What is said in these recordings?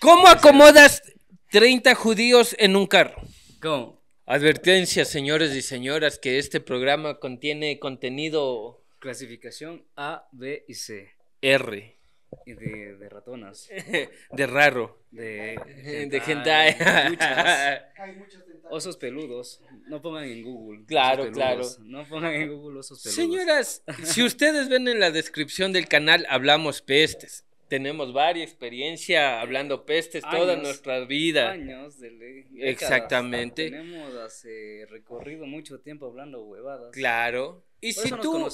¿Cómo acomodas 30 judíos en un carro? ¿Cómo? Advertencia, señores y señoras, que este programa contiene contenido... Clasificación A, B y C. R. Y de, ratonas. de raro. De, de muchos osos peludos. No pongan en Google. Claro, claro. No pongan en Google osos peludos. Señoras, si ustedes ven en la descripción del canal, hablamos pestes tenemos varias experiencia hablando pestes toda nuestra vida. Años de ley, Exactamente. tenemos hace recorrido mucho tiempo hablando huevadas. Claro. Y si tú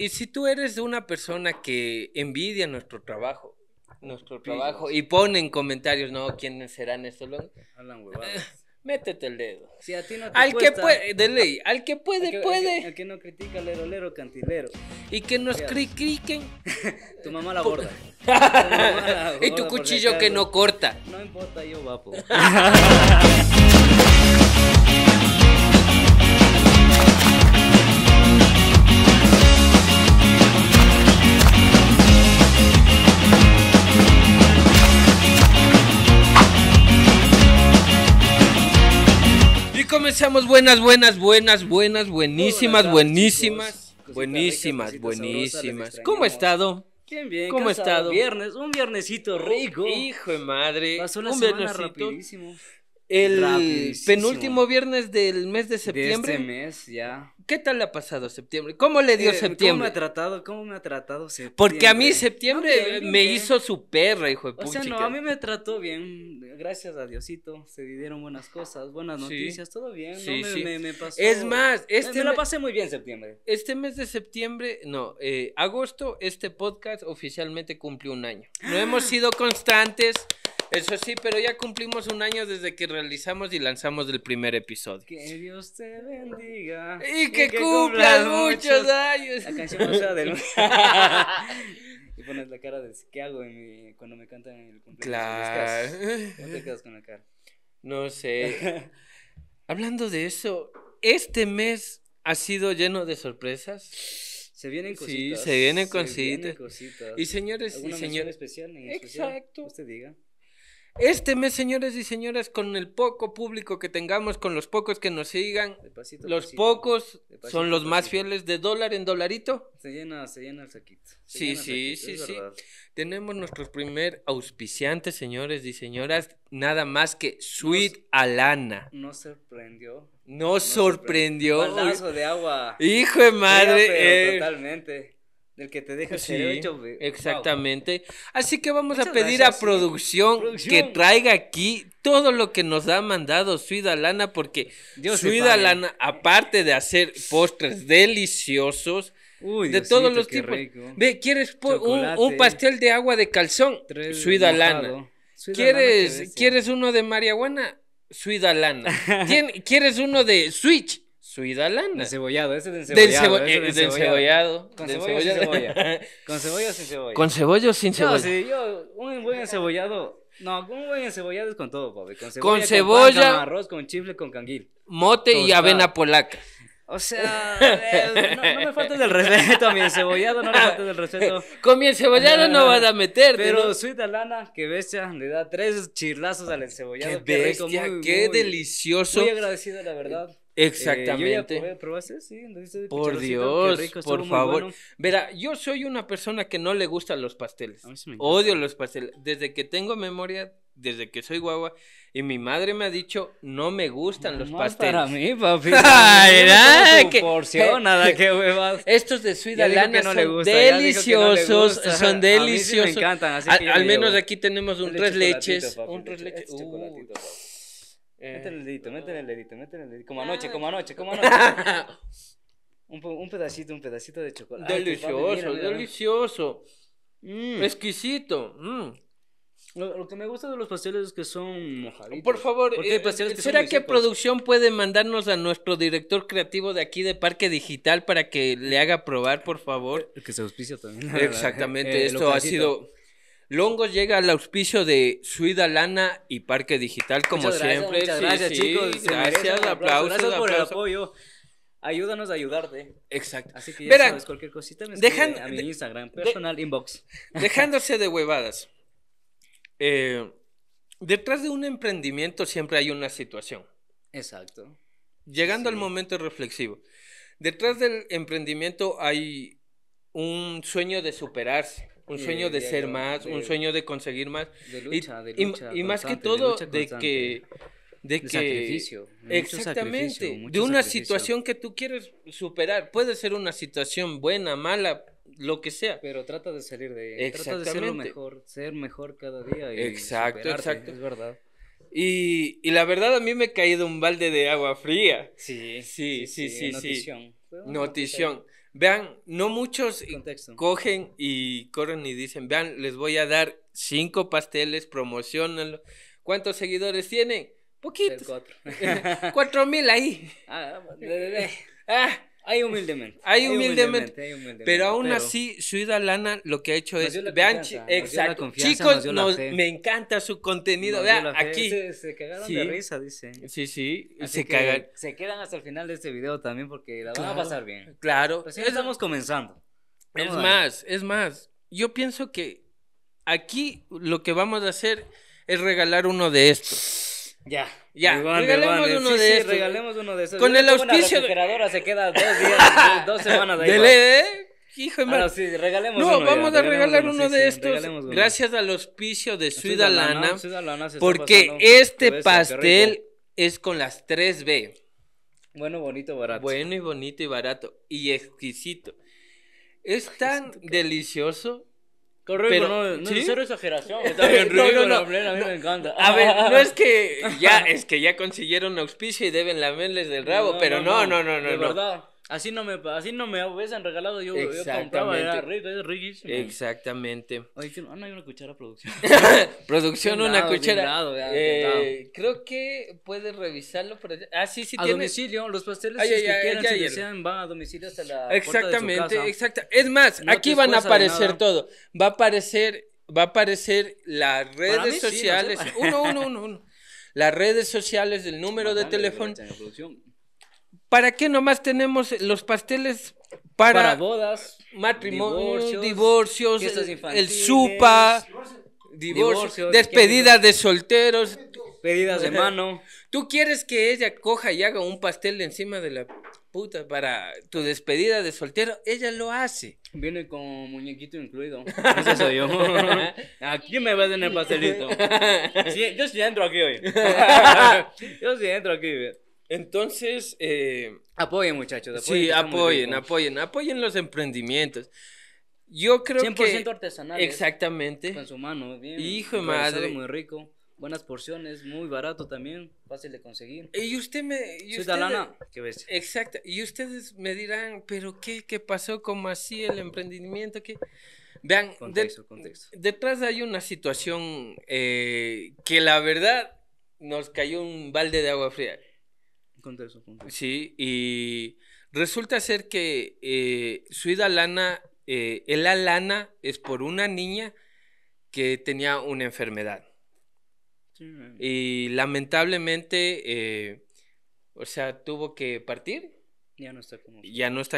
y si tú eres una persona que envidia nuestro trabajo, nuestro trabajo y pone en comentarios, no, quiénes serán estos Hablan huevadas. Métete el dedo. Si a ti no te al que puede, de ley, al que puede, puede. Al que, no critica, lero, lero, cantilero. Y que nos critiquen. tu mamá la tu mamá la borda y tu cuchillo que no corta. No importa, yo vapo. comenzamos. Buenas, buenas, buenas, buenas, buenísimas, buenísimas, buenísimas, buenísimas. ¿Cómo ha estado? ¿Cómo ha estado? Viernes, un viernesito rico. Hijo de madre. Pasó un semana rapidísimo. El penúltimo viernes del mes de este septiembre. mes, ya. ¿Qué tal le ha pasado septiembre? ¿Cómo le dio eh, septiembre? ¿Cómo me ha tratado? ¿Cómo me ha tratado septiembre? Porque a mí septiembre me hizo su perra, hijo de puta. O sea, no, a mí me trató bien. Gracias a Diosito. Se dieron buenas cosas, buenas noticias, todo bien. Sí, no me, pasó. Es más, este. Me, la pasé muy bien septiembre. Este mes de septiembre, no, eh, agosto, este podcast oficialmente cumplió un año. No hemos sido constantes. Eso sí, pero ya cumplimos un año desde que realizamos y lanzamos el primer episodio. Que Dios te bendiga. Y que, cumplas, muchos, años. La canción pasada del... y pones la cara de ¿qué hago cuando me cantan en el cumpleaños? Claro. ¿Cómo te quedas con la cara? No sé. Hablando de eso, este mes ha sido lleno de sorpresas. Se vienen cositas. Sí, se vienen, se cositas. vienen cositas. Y señores, ¿Alguna y señores. especial en Exacto. Especial, usted diga. Este mes, señores y señoras, con el poco público que tengamos, con los pocos que nos sigan, los pocos son los más fieles de dólar en dolarito. Se llena, se llena el saquito. sí, sí, sí, sí. Tenemos nuestro primer auspiciante, señores y señoras, nada más que Sweet Alana. Nos sorprendió. Nos, sorprendió. Un de agua. Hijo de madre. Eh. totalmente. El que te deja el hecho, Exactamente. Así que vamos a pedir a ¿eh? producción, que traiga aquí todo lo que nos ha mandado Suida Lana, porque Suida Lana, aparte de hacer postres deliciosos, de todos los tipos. Ve, ¿quieres un, pastel de agua de calzón? Suida Lana. ¿Quieres, ¿Quieres uno de marihuana? Suida Lana. ¿Quieres uno de Switch? Suidalana. Cebollado, ese del cebollado. Del, cebollado. Con cebolla, Con cebolla sin cebolla. Con cebolla o sin cebolla. No, sí, yo, un buen encebollado. No, un buen encebollado es con todo, papi. Con cebolla. Con, arroz, con chifle, con canguil. Mote y avena polaca. O sea, eh, no, me faltes el receto a mi encebollado, no me faltes el receto Con mi encebollado no vas a meter. Pero suidalana, qué que bestia, le da tres chirlazos al encebollado. Qué, bestia, qué, qué delicioso. Muy agradecido, la verdad. Exactamente. Eh, yo ya sí, Por Dios, por favor. Verá, yo soy una persona que no le gustan los pasteles. Odio los pasteles. Desde que tengo memoria, desde que soy guagua, y mi madre me ha dicho, no me gustan los pasteles. para mí, papi. Ay, no que, porción, nada, que huevas. Estos de Suidalana no son, deliciosos, son deliciosos, me encantan, Al menos aquí tenemos un, un tres leches. un tres leches. Eh, el dedito, métele el dedito, métele el eh, dedito. Como ah, anoche, como anoche, como anoche. un, pedacito, un pedacito de chocolate. Delicioso, delicioso. Mm. Exquisito. Mm. Lo, que me gusta de los pasteles es que son Por favor, eh, ¿será que producción puede mandarnos a nuestro director creativo de aquí de Parque Digital para que le haga probar, por favor? Eh, que se auspicia también. Exactamente, esto ha sido Longo llega al auspicio de Suida Lana y Parque Digital, como siempre. gracias, chicos. Gracias, aplausos. por el apoyo. Ayúdanos a ayudarte. Exacto. Así que ya sabes, cualquier cosita me a mi Instagram, personal inbox. Dejándose de huevadas. Eh, detrás de un emprendimiento siempre hay una situación. Exacto. Llegando al momento reflexivo. Detrás del emprendimiento hay un sueño de superarse un sueño de, ser más, un sueño de conseguir más. De lucha, y, de lucha. Y, más que todo, de, que. De, que. Sacrificio, exactamente. de una situación que tú quieres superar. Puede ser una situación buena, mala, lo que sea. Pero trata de salir de ella. Trata de ser mejor, ser mejor cada día. Y exacto, exacto. Es verdad. Y, y, la verdad a mí me ha caído un balde de agua fría. Sí, sí, sí, sí. sí notición. Notición. Vean, no muchos cogen y corren y dicen, vean, les voy a dar cinco pasteles, promocionan, ¿Cuántos seguidores tienen? Poquitos. Cuatro. cuatro mil ahí. ah hay humildemente. Hay humildemente. pero aún así, Suida Lana lo que ha hecho es. Vean, Chicos, me encanta su contenido. Vean, aquí. Se, cagaron de risa, dice. Sí, sí. se, quedan hasta el final de este video también porque la claro, a pasar bien. Claro. Pues estamos comenzando. es más, es más. Yo pienso que aquí lo que vamos a hacer es regalar uno de estos. Ya, ya. regalemos eh, uno de sí, estos. regalemos uno de esos. Con el auspicio. La refrigeradora se queda dos días, dos, semanas ahí. Dele, ¿eh? Hijo de ah, no, sí, regalemos vamos a regalar uno, de estos. Gracias al auspicio de Lana, Porque este pastel es con las 3B. Bueno, bonito, barato. Bueno y bonito y barato. Y exquisito. Es tan delicioso Correcto, pero, no, no ¿sí? cero exageración. Está bien rico, no, no, no. a mí me encanta. A ver, no es que ya, es que ya consiguieron auspicio y deben lamerles del rabo, pero no, no, no, no. no, de verdad. Así no me, así no me hubiesen regalado, yo, compraba, era riquísimo. Exactamente. Oye, no, hay una cuchara producción. producción, una cuchara. creo que puedes revisarlo por Ah, sí, sí, tiene... domicilio, los pasteles si que quieran, desean, van a domicilio hasta la Exactamente, puerta exacta. Es más, aquí van a aparecer todo. Va a aparecer, va a aparecer las redes sociales. uno, uno, uno, uno. Las redes sociales, del número de teléfono. ¿Para qué nomás tenemos los pasteles para, para bodas, matrimonios, divorcios, el, supa, despedidas de solteros, pedidas de mano. ¿Tú quieres que ella coja y haga un pastel encima de la puta para tu despedida de soltero? Ella lo hace. Viene con muñequito incluido. Ese soy yo. aquí me vas en el pastelito. yo sí entro aquí hoy. yo sí entro aquí. Hoy. Entonces. Eh, apoyen, muchachos. Apoyen, sí, apoyen, apoyen. Apoyen los emprendimientos. Yo creo que. 100% artesanal. Exactamente. Con su mano, bien. Hijo de madre. Muy rico. Buenas porciones, muy barato también, fácil de conseguir. Y usted me. Y usted, ¿Qué Exacto. Y ustedes me dirán, ¿pero qué? ¿Qué pasó con así el emprendimiento? ¿Qué? Vean, contexto, contexto. detrás hay una situación eh, que la verdad nos cayó un balde de agua fría. Sí, y resulta ser que eh, su Suida Lana, eh, la lana es por una niña que tenía una enfermedad. y lamentablemente, eh, o sea, tuvo que partir. Ya no está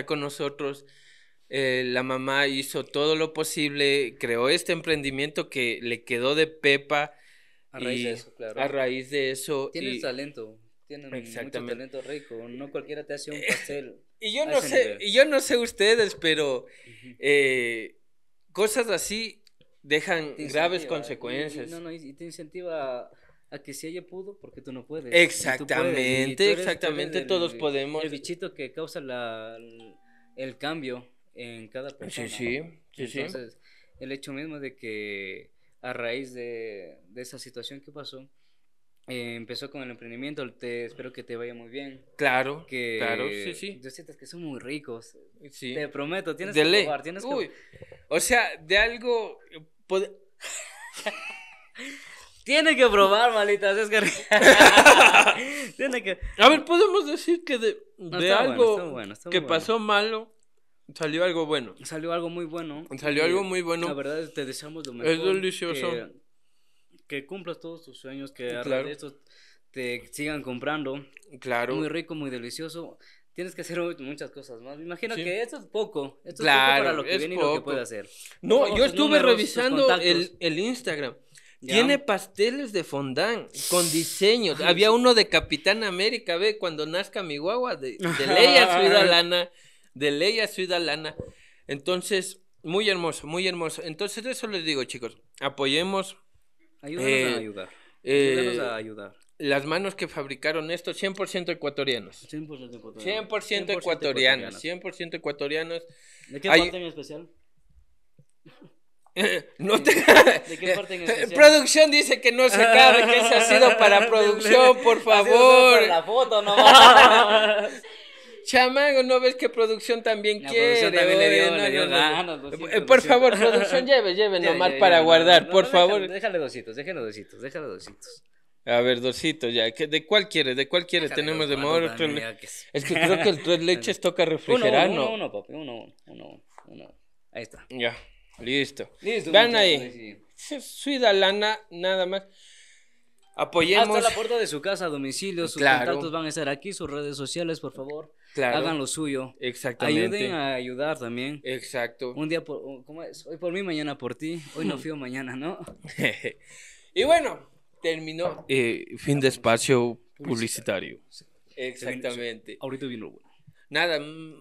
con nosotros. Eh, la mamá hizo todo lo posible, creó este emprendimiento que le quedó de pepa. A raíz de eso, claro. A raíz de eso. Tiene talento tienen mucho talento rico, no cualquiera te hace un eh, pastel. y yo no sé, y yo no sé ustedes, pero eh, cosas así dejan graves consecuencias. Y, te incentiva a que si ella pudo, porque tú no puedes. Exactamente, exactamente, todos podemos. El bichito que causa la, el cambio en cada persona. Sí, sí, sí. Entonces, el hecho mismo de que a raíz de esa situación que pasó, eh, empezó con el emprendimiento, te espero que te vaya muy bien. Claro, que claro, sí, sí. Yo siento que son muy ricos. Sí. Te prometo, tienes que probar, tienes Uy, O sea, de algo... Tiene que probar, malita Tiene que... A ver, podemos decir que de, algo que pasó malo... Salió algo bueno. Salió algo muy bueno. Salió algo eh, muy bueno. La verdad, te deseamos lo mejor. Es delicioso. Eh, que cumplas todos tus sueños, que claro. esto te sigan comprando. Claro. Muy rico, muy delicioso. Tienes que hacer muchas cosas más. Me imagino que esto es poco. Esto claro, es poco para lo que viene y lo que puede hacer. No, yo estuve revisando el, Instagram. Tiene pasteles de fondant con diseños. Había uno de Capitán América, ve, cuando nazca mi guagua, de, de Leia lana De Leia lana, Entonces, muy hermoso, muy hermoso. Entonces, eso les digo, chicos. Apoyemos Ayúdanos eh, a ayudar. Ayúdanos eh, a ayudar. Las manos que fabricaron esto, 100% ecuatorianos. 100% ecuatorianos. 100%, 100 ecuatorianos. 100% ecuatorianos. ¿De qué parte en especial? No te... ¿De qué parte en especial? Producción dice que no se cabe, que eso ha sido para producción, por favor. Ha sido para la foto ¿no? Chamago, ¿no ves que producción también quiere? Producción también le dio, eh, Por favor, producción, lleve, lleve nomás para guardar, por favor. Déjale dositos, déjale dositos, déjale dositos. A ver, dositos ya. ¿De cuál quieres? ¿De cuál quieres? Tenemos de modo Es que creo que el tres leches toca refrigerar, uno, uno, uno, papi, uno, uno, Ahí está. Ya, listo. Listo. Van ahí. Suida lana, nada más. Apoyemos. Hasta la puerta de su casa, domicilio. Sus contactos van a estar aquí, sus redes sociales, por favor. Hagan lo suyo. Exactamente. Ayuden a ayudar también. Exacto. Un día por, oh, ¿cómo es? Hoy por mí, mañana por ti. Hoy no fío mañana, ¿no? y bueno, terminó. Eh, fin de espacio publicitario. Exactamente. Ahorita vino bueno. Nada,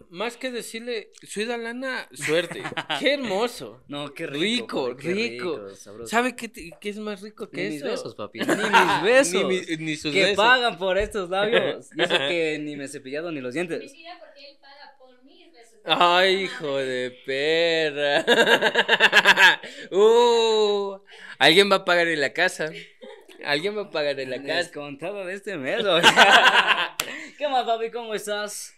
más que decirle, soy lana, suerte. qué hermoso. No, qué rico. Rico, qué rico. ¿Sabe qué, qué, es más rico que ni eso? Mis besos, papi. Ni mis besos. ni, mi, ni sus que besos. pagan por estos labios. Y eso que ni me he cepillado ni los dientes. Mi vida, porque él paga por mis besos. Ay, hijo de perra. uh, alguien va a pagar en la casa. Alguien va a pagar en la casa. Descontado de este mes. ¿Qué más, papi? ¿Cómo estás?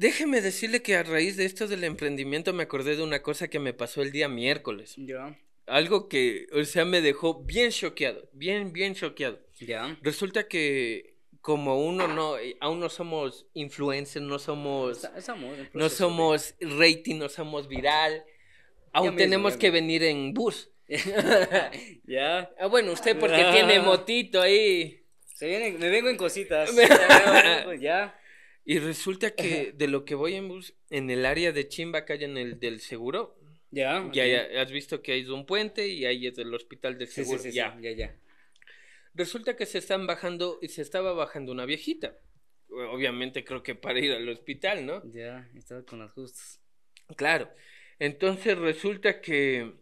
Déjeme decirle que a raíz de esto del emprendimiento me acordé de una cosa que me pasó el día miércoles. Ya. Algo que, o sea, me dejó bien choqueado, bien, bien choqueado. Ya. Resulta que como uno no, aún no somos influencers, no somos, no somos rating, no somos viral, aún tenemos que venir en bus. ya. Ah, bueno, usted porque tiene motito ahí. Se viene, me vengo en cositas. ya. Pues, y resulta que de lo que voy en bus, en el área de Chimba hay en el del seguro. Ya. Ya, has visto que hay un puente y ahí es el hospital del seguro. ya. ya, ya. Resulta que se están bajando y se estaba bajando una viejita. Obviamente creo que para ir al hospital, ¿no? Ya, estaba con los Claro. Entonces resulta que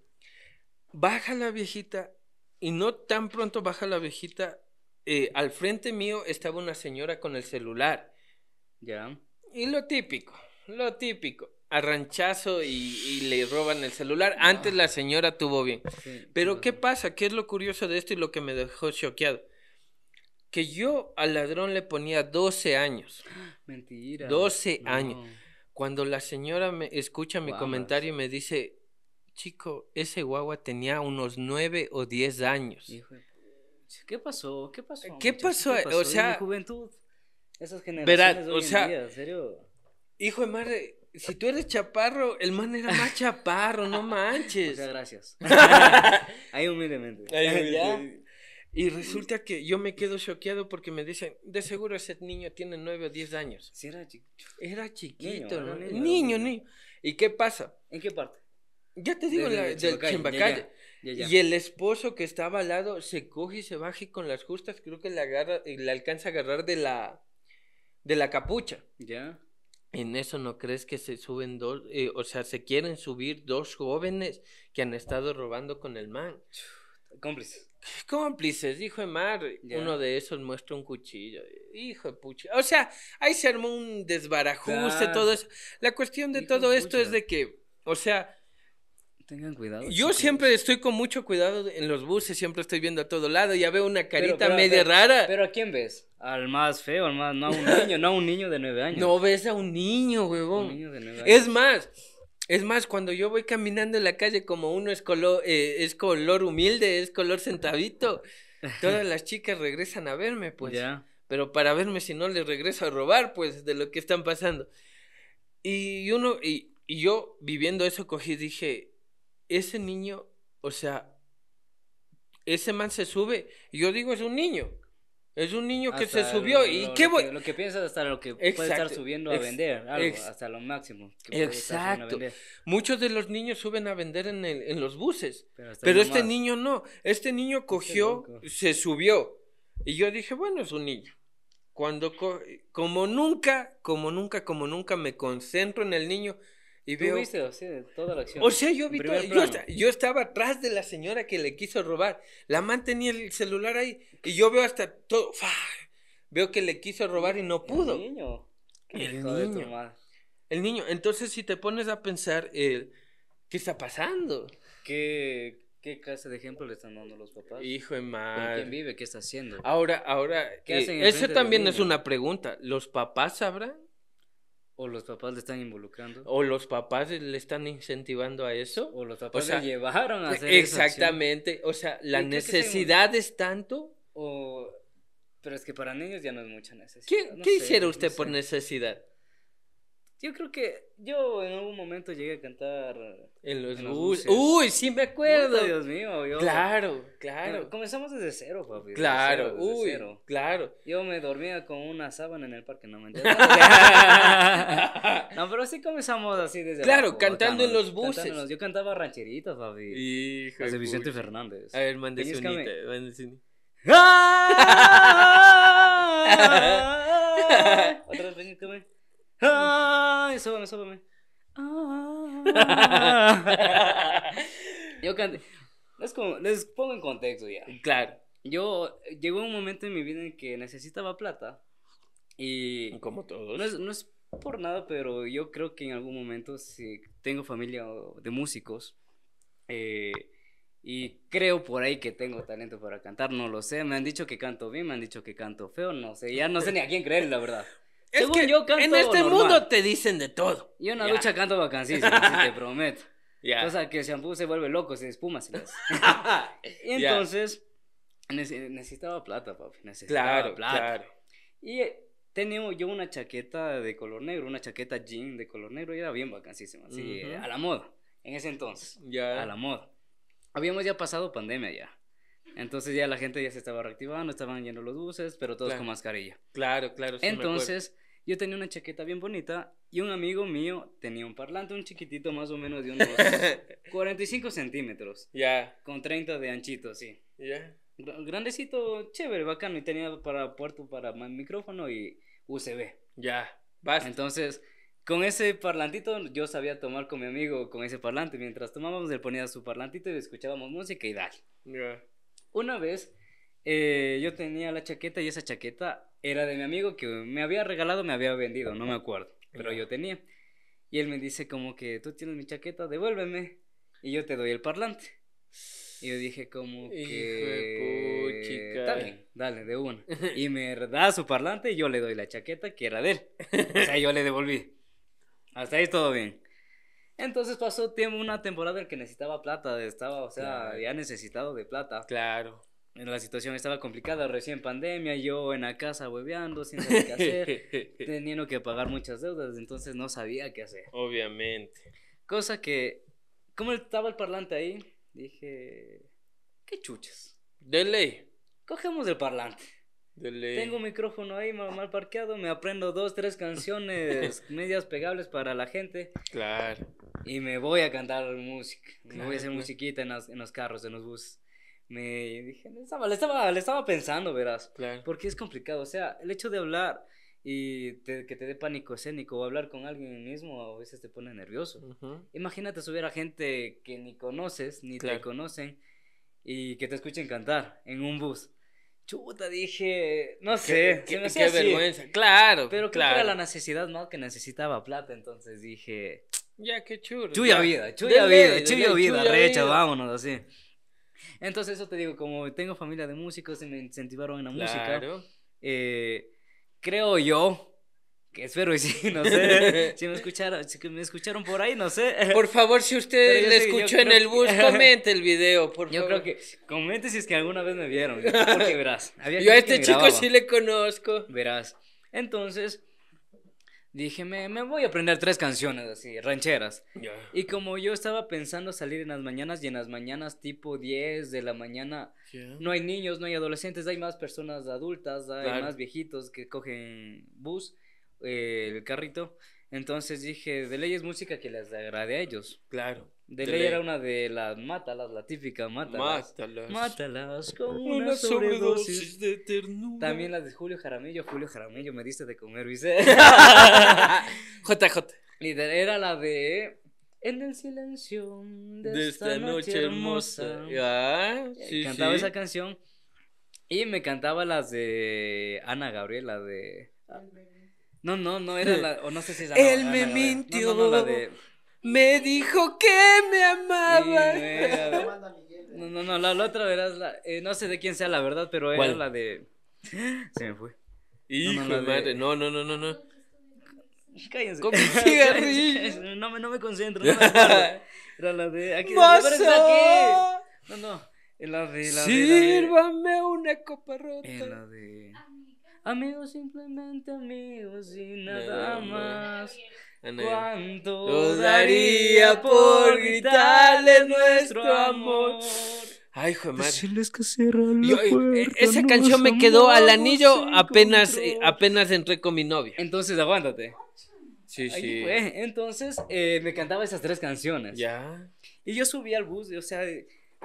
baja la viejita y no tan pronto baja la viejita. Eh, al frente mío estaba una señora con el celular ya. Y lo típico, lo típico. Arranchazo y, y le roban el celular. Antes la señora tuvo bien. Pero ¿qué pasa? ¿Qué es lo curioso de esto y lo que me dejó choqueado? Que yo al ladrón le ponía 12 años. Mentira. 12 años. Cuando la señora me escucha mi comentario y me dice, chico, ese guagua tenía unos 9 o 10 años. ¿Qué pasó? ¿Qué pasó? ¿Qué pasó? O sea, juventud. Esas generaciones de hoy o sea, en serio? Hijo de madre, si tú eres chaparro, el man era más chaparro, no manches. Muchas gracias. Ahí humildemente. Ahí Y resulta que yo me quedo choqueado porque me dicen, de seguro ese niño tiene nueve o diez años. Sí, era chiquito. Era chiquito, ¿no? niño, niño, ¿Y qué pasa? ¿En qué parte? Ya te digo, la, Chimbacalle. Y el esposo que estaba al lado se coge y se baja con las justas creo que le, agarra, le alcanza a agarrar de la, de la capucha. Ya. En eso no crees que se suben dos, eh, o sea, se quieren subir dos jóvenes que han estado robando con el man. Cómplices. Cómplices, hijo Emar. mar, Uno de esos muestra un cuchillo. Hijo de pucha. O sea, ahí se armó un desbarajuste, todo eso. La cuestión de todo esto es de que, o sea, Tengan cuidado. Yo siempre estoy con mucho cuidado en los buses, siempre estoy viendo a todo lado, ya veo una carita media rara. ¿Pero a quién ves? Al más feo, al más, no a un niño, no a un niño de nueve años. No ves a un niño, huevón. Es más, es más, cuando yo voy caminando en la calle, como uno es color, eh, es color humilde, es color centavito, todas las chicas regresan a verme, pues. Ya. Pero para verme, si no, les regreso a robar, pues, de lo que están pasando. Y uno, y, y yo viviendo eso, cogí dije, ese niño, o sea, ese man se sube. Y yo digo, es un niño. Es un niño que se subió. ¿Y qué voy? Lo que, piensas hasta lo que puede estar subiendo a vender, hasta lo máximo. exacto. Muchos de los niños suben a vender en, los buses. Pero, este niño no. Este niño este cogió, se subió. Y yo dije, bueno, es un niño. Cuando, como nunca, como nunca, como nunca me concentro en el niño, y viste o sea, toda la acción? O sea, yo vi yo, estaba atrás de la señora que le quiso robar. La man tenía el celular ahí. Y yo veo hasta todo. Veo que le quiso robar y no pudo. El niño. El niño. El niño. Entonces, si te pones a pensar, eh, ¿qué está pasando? ¿Qué, ¿Qué clase de ejemplo le están dando los papás? Hijo de madre. ¿Quién vive? ¿Qué está haciendo? Ahora, ahora. ¿Qué eh, eso también es una pregunta. ¿Los papás sabrán? O los papás le están involucrando. O los papás le están incentivando a eso. O los papás llevaron a hacer Exactamente. Eso, Exactamente. O sea, la necesidad es tanto. O... Pero es que para niños ya no es mucha necesidad. ¿Qué, hiciera usted por necesidad? Yo creo que yo en algún momento llegué a cantar en los, buses. Uy, sí me acuerdo. Dios mío, Claro, claro. comenzamos desde cero, papi. Claro, uy, claro. Yo me dormía con una sábana en el parque, no me no, pero sí comenzamos así desde Claro, cantando en los buses. Yo cantaba rancheritos, papi. Hijo de Vicente Fernández. A ver, mande ¡Ah! Otra vez, come. Ay, ah, súbame, ah. yo canté. Les, les pongo en contexto ya. Claro. Yo llegó un momento en mi vida en que necesitaba plata. Y. Como todos. No es, no es por nada, pero yo creo que en algún momento, si tengo familia de músicos, eh, y creo por ahí que tengo talento para cantar, no lo sé. Me han dicho que canto bien, me han dicho que canto feo, no sé. Ya no sé ni a quién creer, la verdad. Es que en este mundo te dicen de todo. Yo en la lucha canto vacancísimo, te prometo. O sea, que el shampoo se vuelve loco, se espuma. Entonces, necesitaba plata, papi. Necesitaba claro, plata. Claro. Y eh, tenía yo una chaqueta de color negro, una chaqueta jean de color negro, y era bien vacancísima, así, a la moda, en ese entonces. Ya. A la moda. Habíamos ya pasado pandemia ya. Entonces ya la gente ya se estaba reactivando, estaban yendo los buses, pero todos con mascarilla. Claro, claro. Entonces yo tenía una chaqueta bien bonita y un amigo mío tenía un parlante, un chiquitito más o menos de unos 45 centímetros. Ya. Con 30 de anchito, sí. Ya. Grandecito, chévere, bacano. Y tenía para puerto para micrófono y USB. Ya. Vas Entonces con ese parlantito yo sabía tomar con mi amigo con ese parlante. Mientras tomábamos, él ponía su parlantito y escuchábamos música y dale. Ya una vez eh, yo tenía la chaqueta y esa chaqueta era de mi amigo que me había regalado, me había vendido, no me acuerdo, pero yo tenía. Y él me dice como que tú tienes mi chaqueta, devuélveme y yo te doy el parlante. Y yo dije como que... Chica. dale, de uno, Y me da su parlante y yo le doy la chaqueta que era de él. O sea, yo le devolví. Hasta ahí todo bien. Entonces pasó tiempo, una temporada en que necesitaba plata, estaba, o sea, ya necesitado de plata. Claro. La situación estaba complicada, recién pandemia, yo en la casa hueveando, sin saber qué hacer, teniendo que pagar muchas deudas, entonces no sabía qué hacer. Obviamente. Cosa que, como estaba el parlante ahí, dije, qué chuchas? De ley. Cogemos el parlante. Tengo un micrófono ahí mal parqueado, me aprendo dos, tres canciones medias pegables para la gente. Claro. Y me voy a cantar música. me voy a hacer pues. musiquita en los, en los, carros, en los buses. Me dije, le estaba, le estaba, le estaba pensando, verás. Porque es complicado. O sea, el hecho de hablar y que te dé pánico escénico o hablar con alguien mismo a veces te pone nervioso. Imagínate subir a gente que ni conoces, ni te conocen y que te escuchen cantar en un bus chuta, dije, no sé. Qué, vergüenza, claro. Pero claro. Que era la necesidad, ¿no? Que necesitaba plata, entonces dije... Ya, qué chulo. Chuya vida, chuya vida, chuya vida, recha, vámonos, así. Entonces eso te digo, como tengo familia de músicos y me incentivaron en la música, eh, creo yo que espero y si, no sé, si me escucharon, si escucharon por ahí, no sé. Por favor, si usted le escuchó en el bus, comente el video, por yo favor. Yo creo que, comente si es que alguna vez me vieron, porque verás. Había yo a este chico sí le conozco. Verás. Entonces, dije, me, voy a aprender tres canciones así, rancheras. Y como yo estaba pensando salir en las mañanas y en las mañanas tipo 10 de la mañana, no hay niños, no hay adolescentes, hay más personas adultas, hay más viejitos que cogen bus. Eh, el carrito. Entonces dije, de ley es música que les agrade a ellos. Claro. De, ley, era una de las mátalas, la típica mátalas. Mátalas. Mátalas con una, sobredosis, de ternura. También la de Julio Jaramillo. Julio Jaramillo, me diste de comer, ¿viste? JJ. Líder, era la de en el silencio de, esta, noche, hermosa. Ah, eh, cantaba esa canción y me cantaba las de Ana Gabriela de no, no, no era eh, la. O no sé si era Él me mintió. No, no, la de... Me dijo que me amaba. no, no, no, la, otra era la. Eh, no sé de quién sea la verdad, pero era la de. Se me fue. Hijo de madre. No, no, no, no, no. Cállense. No, me, no me concentro. No era la de. No, no. era La de, Sírvame una copa rota. la de. Amigos, simplemente amigos y nada, más. ¿Cuánto daría por gritarle nuestro amor? Ay, hijo de madre. Que eh, esa canción me quedó al anillo apenas, eh, apenas entré con mi novia. Entonces, aguántate. Sí, sí. Eh. Entonces, me cantaba esas tres canciones. Ya. Y yo subí al bus, o sea,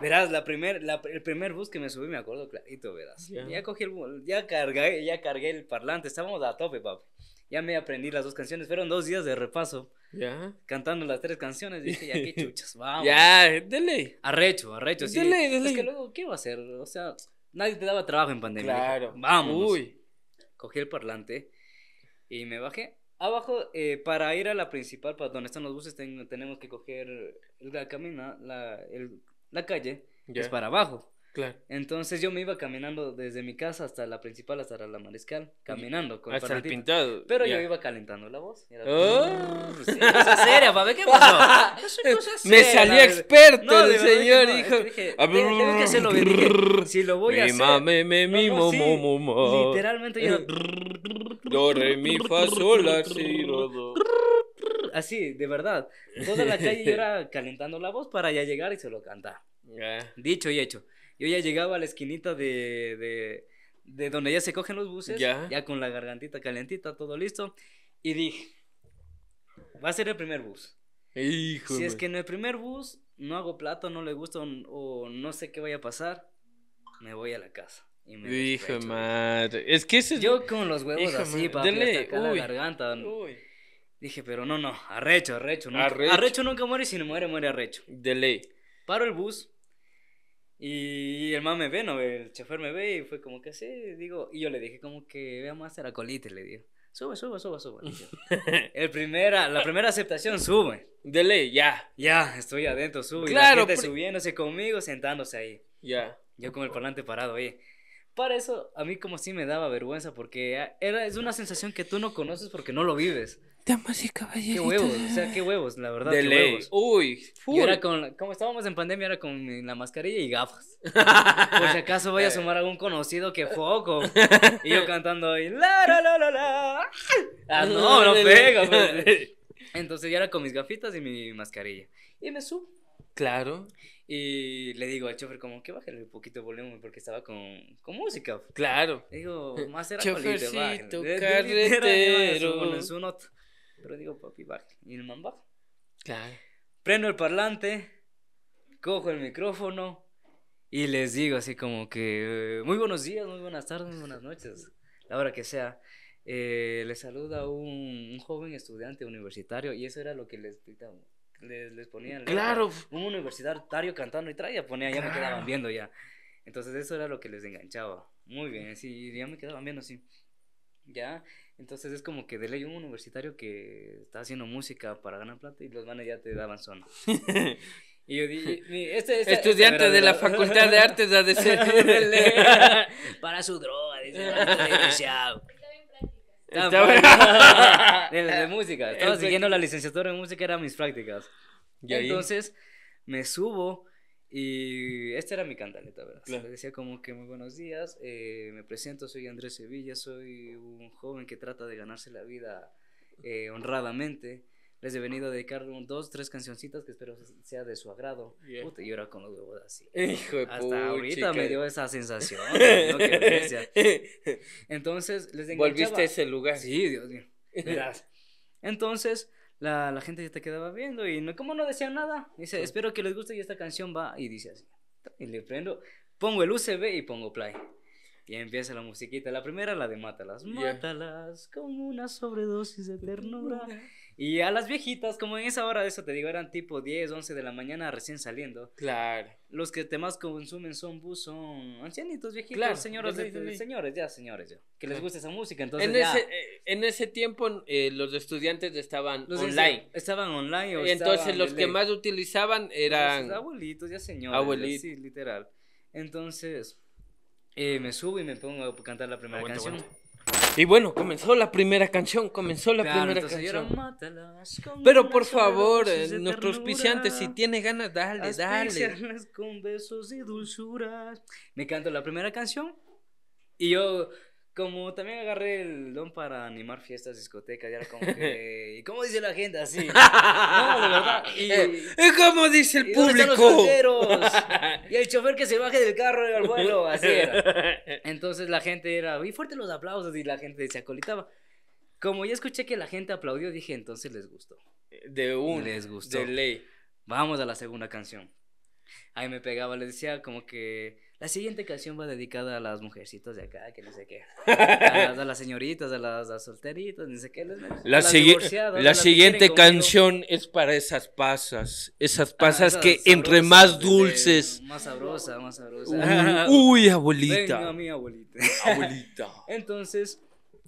Verás, la primer, el primer bus que me subí, me acuerdo clarito, verás. Ya cogí el ya cargué, ya cargué el parlante, estábamos a tope, papi. Ya me aprendí las dos canciones, fueron dos días de repaso. Ya. Cantando las tres canciones, dije, ya qué chuchas, vamos. Ya, yeah, dele. Arrecho, arrecho. Sí. Dele, dele. Es que luego, ¿qué va a hacer? O sea, nadie te daba trabajo en pandemia. Claro. Vamos. Uy. Cogí el parlante y me bajé. Abajo, eh, para ir a la principal, para donde están los buses, tenemos que coger la camina, la, el, la calle es para abajo. Claro. Entonces yo me iba caminando desde mi casa hasta la principal, hasta la mariscal, caminando. Con el pintado. Pero yo iba calentando la voz. Era oh. cosa seria, ¿qué pasó? me salió experto no, el señor, hijo. A que si lo voy a hacer. Mame, me Literalmente yo. Do, mi, fa, sol, la, así, de verdad. Toda la calle yo era calentando la voz para ya llegar y se lo cantar. Ah. Dicho y hecho. Yo ya llegaba a la esquinita de, de, de donde ya se cogen los buses, ya con la gargantita calentita, todo listo. Y dije, va a ser el primer bus. hijo Si es que en el primer bus no hago plato, no le gusta o no sé qué vaya a pasar, me voy a la casa. Hijo madre. Es que Yo con los huevos así, para hasta la garganta. Uy. Dije, pero no, no, arrecho, arrecho. Nunca, arrecho. nunca muere, si no muere, muere arrecho. De ley. Paro el bus y el man me ve, no, el chofer me ve y fue como que así, digo, y yo le dije como que vea más a la colita, le digo, sube, sube, sube, sube. el primera, la primera aceptación, sube. De ley, ya. Ya, estoy adentro, sube. Claro. la gente subiéndose conmigo, sentándose ahí. Ya. Yo con el parlante parado ahí. Para eso, a mí como sí me daba vergüenza porque era, es una sensación que tú no conoces porque no lo vives. Qué huevos, o sea, qué huevos, la verdad. De qué Huevos. Uy, Y con, como estábamos en pandemia, era con la mascarilla y gafas. Por si acaso voy a eh. sumar a algún conocido que foco. Y yo cantando ahí, la, la, la, la, la. Ah, no, no pega, pues. Entonces yo era con mis gafitas y mi mascarilla. Y me subo. Claro. Y le digo al chofer como que bájale un poquito el volumen porque estaba con, con música. Claro. digo, más era Chofercito, carretero. su nota. Pero digo, papi, baja. Y el man Claro. Prendo el parlante, cojo el micrófono y les digo así como que, eh, muy buenos días, muy buenas tardes, muy buenas noches, la hora que sea. Eh, les saluda un, un, joven estudiante universitario y eso era lo que les Les, les ponían claro. un universitario cantando y traía, ponía, ya me quedaban viendo ya. Entonces eso era lo que les enganchaba. Muy bien, sí, ya me quedaban viendo así. Ya, entonces es como que de ley un universitario que está haciendo música para ganar plata y los manes ya te daban zona. Y yo dije, este, este, estudiante este de la Facultad de Artes de para su droga, dice, demasiado. Estaba de, de música, estaba siguiendo la licenciatura en música, eran mis prácticas. ¿Y Entonces me subo y esta era mi cantaleta, ¿verdad? Le decía como que muy buenos días, eh, me presento, soy Andrés Sevilla, soy un joven que trata de ganarse la vida eh, honradamente. Les he venido a dedicar dos, tres cancioncitas que espero sea de su agrado. Puta, y era con los huevos así. Hijo de Hasta ahorita me dio esa sensación. Entonces, les enganchaba. Volviste a ese lugar. Sí, Dios mío. Verás. Entonces, la, la gente ya te quedaba viendo y no, como no decía nada, dice, espero que les guste y esta canción va, y dice así. Y le prendo, pongo el USB y pongo play. Y empieza la musiquita. La primera, la de Mátalas. Mátalas con una sobredosis de ternura. Y a las viejitas, como en esa hora, de eso te digo, eran tipo 10, 11 de la mañana recién saliendo. Claro. Los que te más consumen son bus, son ancianitos, viejitos, claro, señoras, señores, ya, señores, ya. Que les gusta esa música, entonces en Ese, eh, en ese tiempo eh, los estudiantes estaban online. Estaban online. O entonces los que más utilizaban eran... Los abuelitos, ya señores. Abuelitos. Sí, literal. Entonces... Eh, me subo y me pongo a cantar la primera canción. Y bueno, comenzó la primera canción, comenzó la primera canción. Pero por favor, nuestro auspiciante, si tiene ganas, dale, dale. besos Me canto la primera canción y yo como también agarré el don para animar fiestas, discotecas, y era como que. cómo dice la gente? Así. Eh, y, cómo dice el público? y el chofer que se baje del carro y al vuelo, así Entonces la gente era. Y fuerte los aplausos y la gente se acolitaba. Como ya escuché que la gente aplaudió, dije, entonces les gustó. De un. Les gustó. De ley. Vamos a la segunda canción. Ahí me pegaba, le decía como que la siguiente canción va dedicada a las mujercitas de acá, que no sé qué. A las, señoritas, a las, solteritas, no sé qué. la, siguiente canción es para esas pasas. Esas ah, pasas que entre más dulces. más sabrosa, más sabrosa. Uy, abuelita. a mi abuelita. Abuelita. Entonces,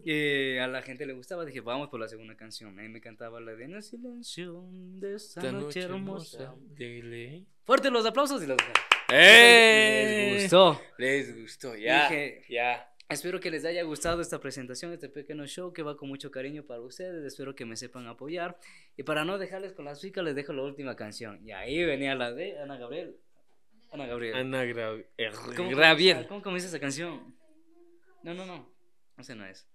y a la gente le gustaba, dije, vamos por la segunda canción. Ahí me cantaba la de En el silencio de esta noche, hermosa. Fuerte los aplausos y los. ¡Eh! Les gustó. Les gustó, ya. Dije, ya. Espero que les haya gustado esta presentación, este pequeño show que va con mucho cariño para ustedes. Espero que me sepan apoyar. Y para no dejarles con las picas, les dejo la última canción. Y ahí venía la de Ana Gabriel. Ana Gabriel. Ana Gabriel. Eh, ¿Cómo comienza esa canción? No, no, no. No sé, no es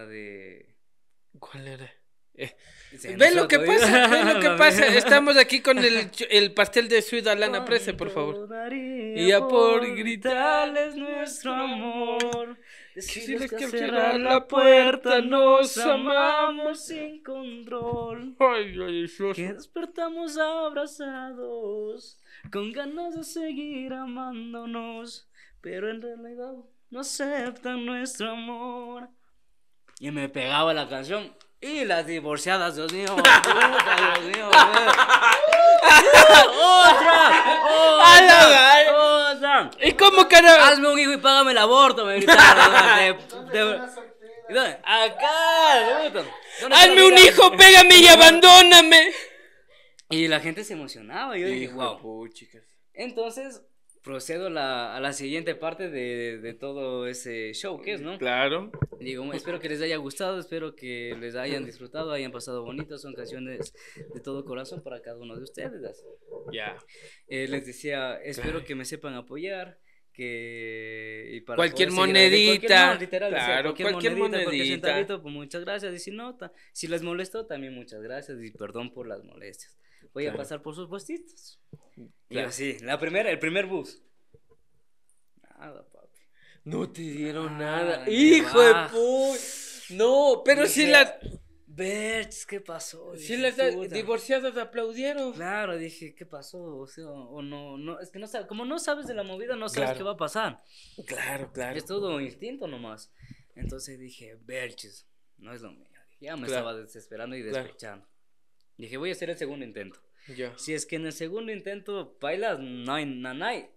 de. ¿Cuál era? Eh, eh, ve lo que pasa, lo que pasa. Estamos aquí con el, pastel de Sweet Lana Prese, por favor. Y a por gritarles nuestro amor. Decirles que, cerrar la puerta, nos amamos sin control. Ay, ay, Que despertamos abrazados, con ganas de seguir amándonos. Pero en realidad no aceptan nuestro amor y me pegaba la canción. Y las divorciadas, Dios mío, puta, Dios mío. ¡Otra! ¡Otra! ¡Otra! ¿Y cómo que no, Hazme un hijo y págame el aborto, me gritaron. ¿Dónde? Acá, Hazme un hijo, pégame y abandóname. Y la gente se emocionaba. y Yo dije, wow. Entonces, procedo a la, a la siguiente parte de, de, todo ese show que es, ¿no? Claro. Digo, espero que les haya gustado, espero que les hayan disfrutado, hayan pasado bonitas, son canciones de todo corazón para cada uno de ustedes. Ya. Eh, les decía, espero que me sepan apoyar que para cualquier monedita literal, claro cualquier, monedita, pues muchas gracias y si no si les molestó también muchas gracias y perdón por las molestias voy a pasar por sus puestitos. Y así la primera, el primer bus. Nada, papi. No te dieron ah, nada. ¡Hijo de puta! No, pero si la. ¿qué pasó? si las divorciadas aplaudieron. Claro, dije, ¿qué pasó? O sea, o no, no, es que no sabes, como no sabes de la movida, no sabes qué va a pasar. Claro, claro. Es todo instinto nomás. Entonces dije, Berches, no es lo mío. Ya me estaba desesperando y despechando. Dije, voy a hacer el segundo intento. Si es que en el segundo intento bailas, no hay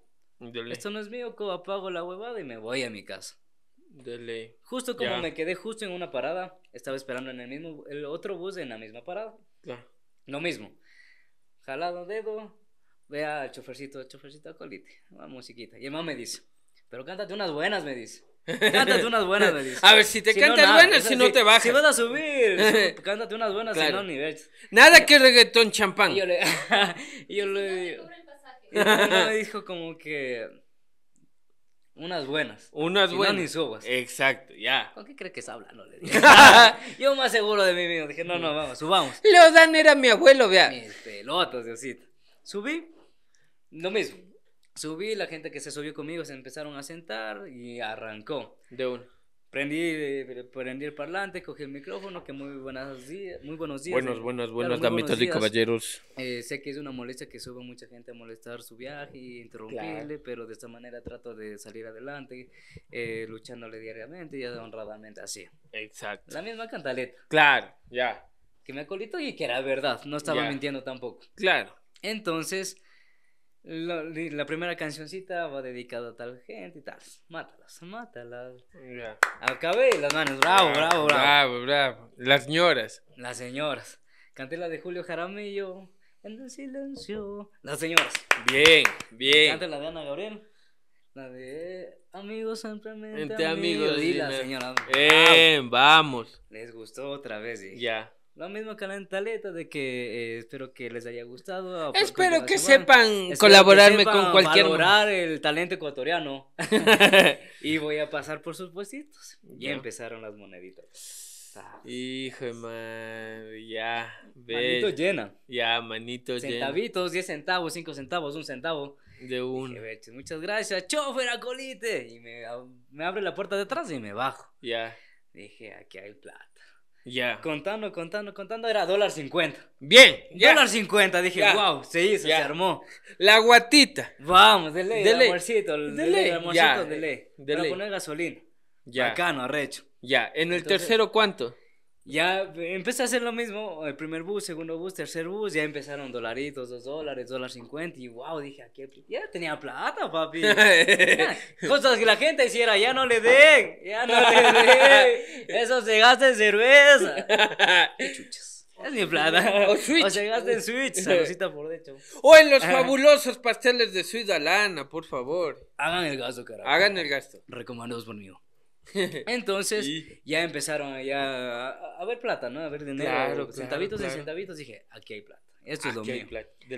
Esto no es mío, apago la huevada y me voy a mi casa. Dele. Justo como me quedé justo en una parada, estaba esperando en el mismo, el otro bus en la misma parada. Lo mismo. Jalado dedo, vea al chofercito, chofercito, colite, la musiquita. Y el mamá me dice, pero cántate unas buenas, me dice. Cántate unas buenas, A ver, si te cantas buenas, si no te bajas. Si vas a subir, cántate unas buenas, si no, ni ves. Nada que reggaetón champán. Y yo le. yo le. Y me dijo como que. Unas buenas. Unas buenas. No, ni subas. Exacto, ya. ¿Con qué crees que se habla? No Le dije. Yo más seguro de mí mismo. Dije, no, no, vamos, subamos. Leodan era mi abuelo, vea. Mis pelotas, Diosito. Subí, lo mismo. Subí, la gente que se subió conmigo se empezaron a sentar y arrancó. De uno. Prendí, eh, prendí el parlante, cogí el micrófono, que muy buenos días. Muy buenos días. Buenos, eh, buenos, buenos, damitas y caballeros. Eh, sé que es una molestia que suba mucha gente a molestar su viaje interrumpirle, pero de esta manera trato de salir adelante, luchándole diariamente y honradamente, así. Exacto. La misma cantaleta. Claro, ya. Que me acolito y que era verdad, no estaba mintiendo tampoco. Claro. Entonces... La, la, primera cancioncita va dedicada a tal gente y tal. Mátalas, mátalas. Acabé Acabé las manos, bravo, bravo, bravo. Bravo, Las señoras. Las señoras. Canté la de Julio Jaramillo. En el silencio. Las señoras. Bien, bien. Canté la de Ana Gabriel. La de amigos simplemente. Entre amigos, y la señora. bien, vamos. Les gustó otra vez. Ya. Lo mismo que la de que eh, espero que les haya gustado. Espero que sepan colaborarme con cualquier. Valorar el talento ecuatoriano. y voy a pasar por sus puestitos. Y empezaron las moneditas. Ah. Hijo de ya. Manito llena. Ya, manito llena. Centavitos, 10 centavos, cinco centavos, un centavo. De uno. muchas gracias, chofer colite Y me, abre la puerta de atrás y me bajo. Ya. Dije, aquí hay plata. Ya. Contando, contando, contando, era dólar cincuenta Bien. Dólar cincuenta, dije, wow, se hizo, se armó. La guatita. Vamos, de ley, de El amorcito, de ley, de ley. Para poner gasolina. Ya. Bacano, arrecho. Ya, en el tercero, ¿cuánto? Ya empecé a hacer lo mismo, el primer bus, segundo bus, tercer bus, ya empezaron dolaritos, dos dólares, dólares cincuenta, y wow, dije, aquí ah, ya tenía plata, papi. cosas que la gente hiciera, ya no le den, ya no le den, eso se gasta en cerveza. Es mi plata. O, se gasta en Switch, O en los fabulosos pasteles de Suiza Lana, por favor. Hagan el gasto, carajo. Hagan el gasto. Recomendados por mí. Entonces ya empezaron ya a, ver plata, ¿no? A ver dinero, centavitos en centavitos. Dije, aquí hay plata. Esto es lo mío.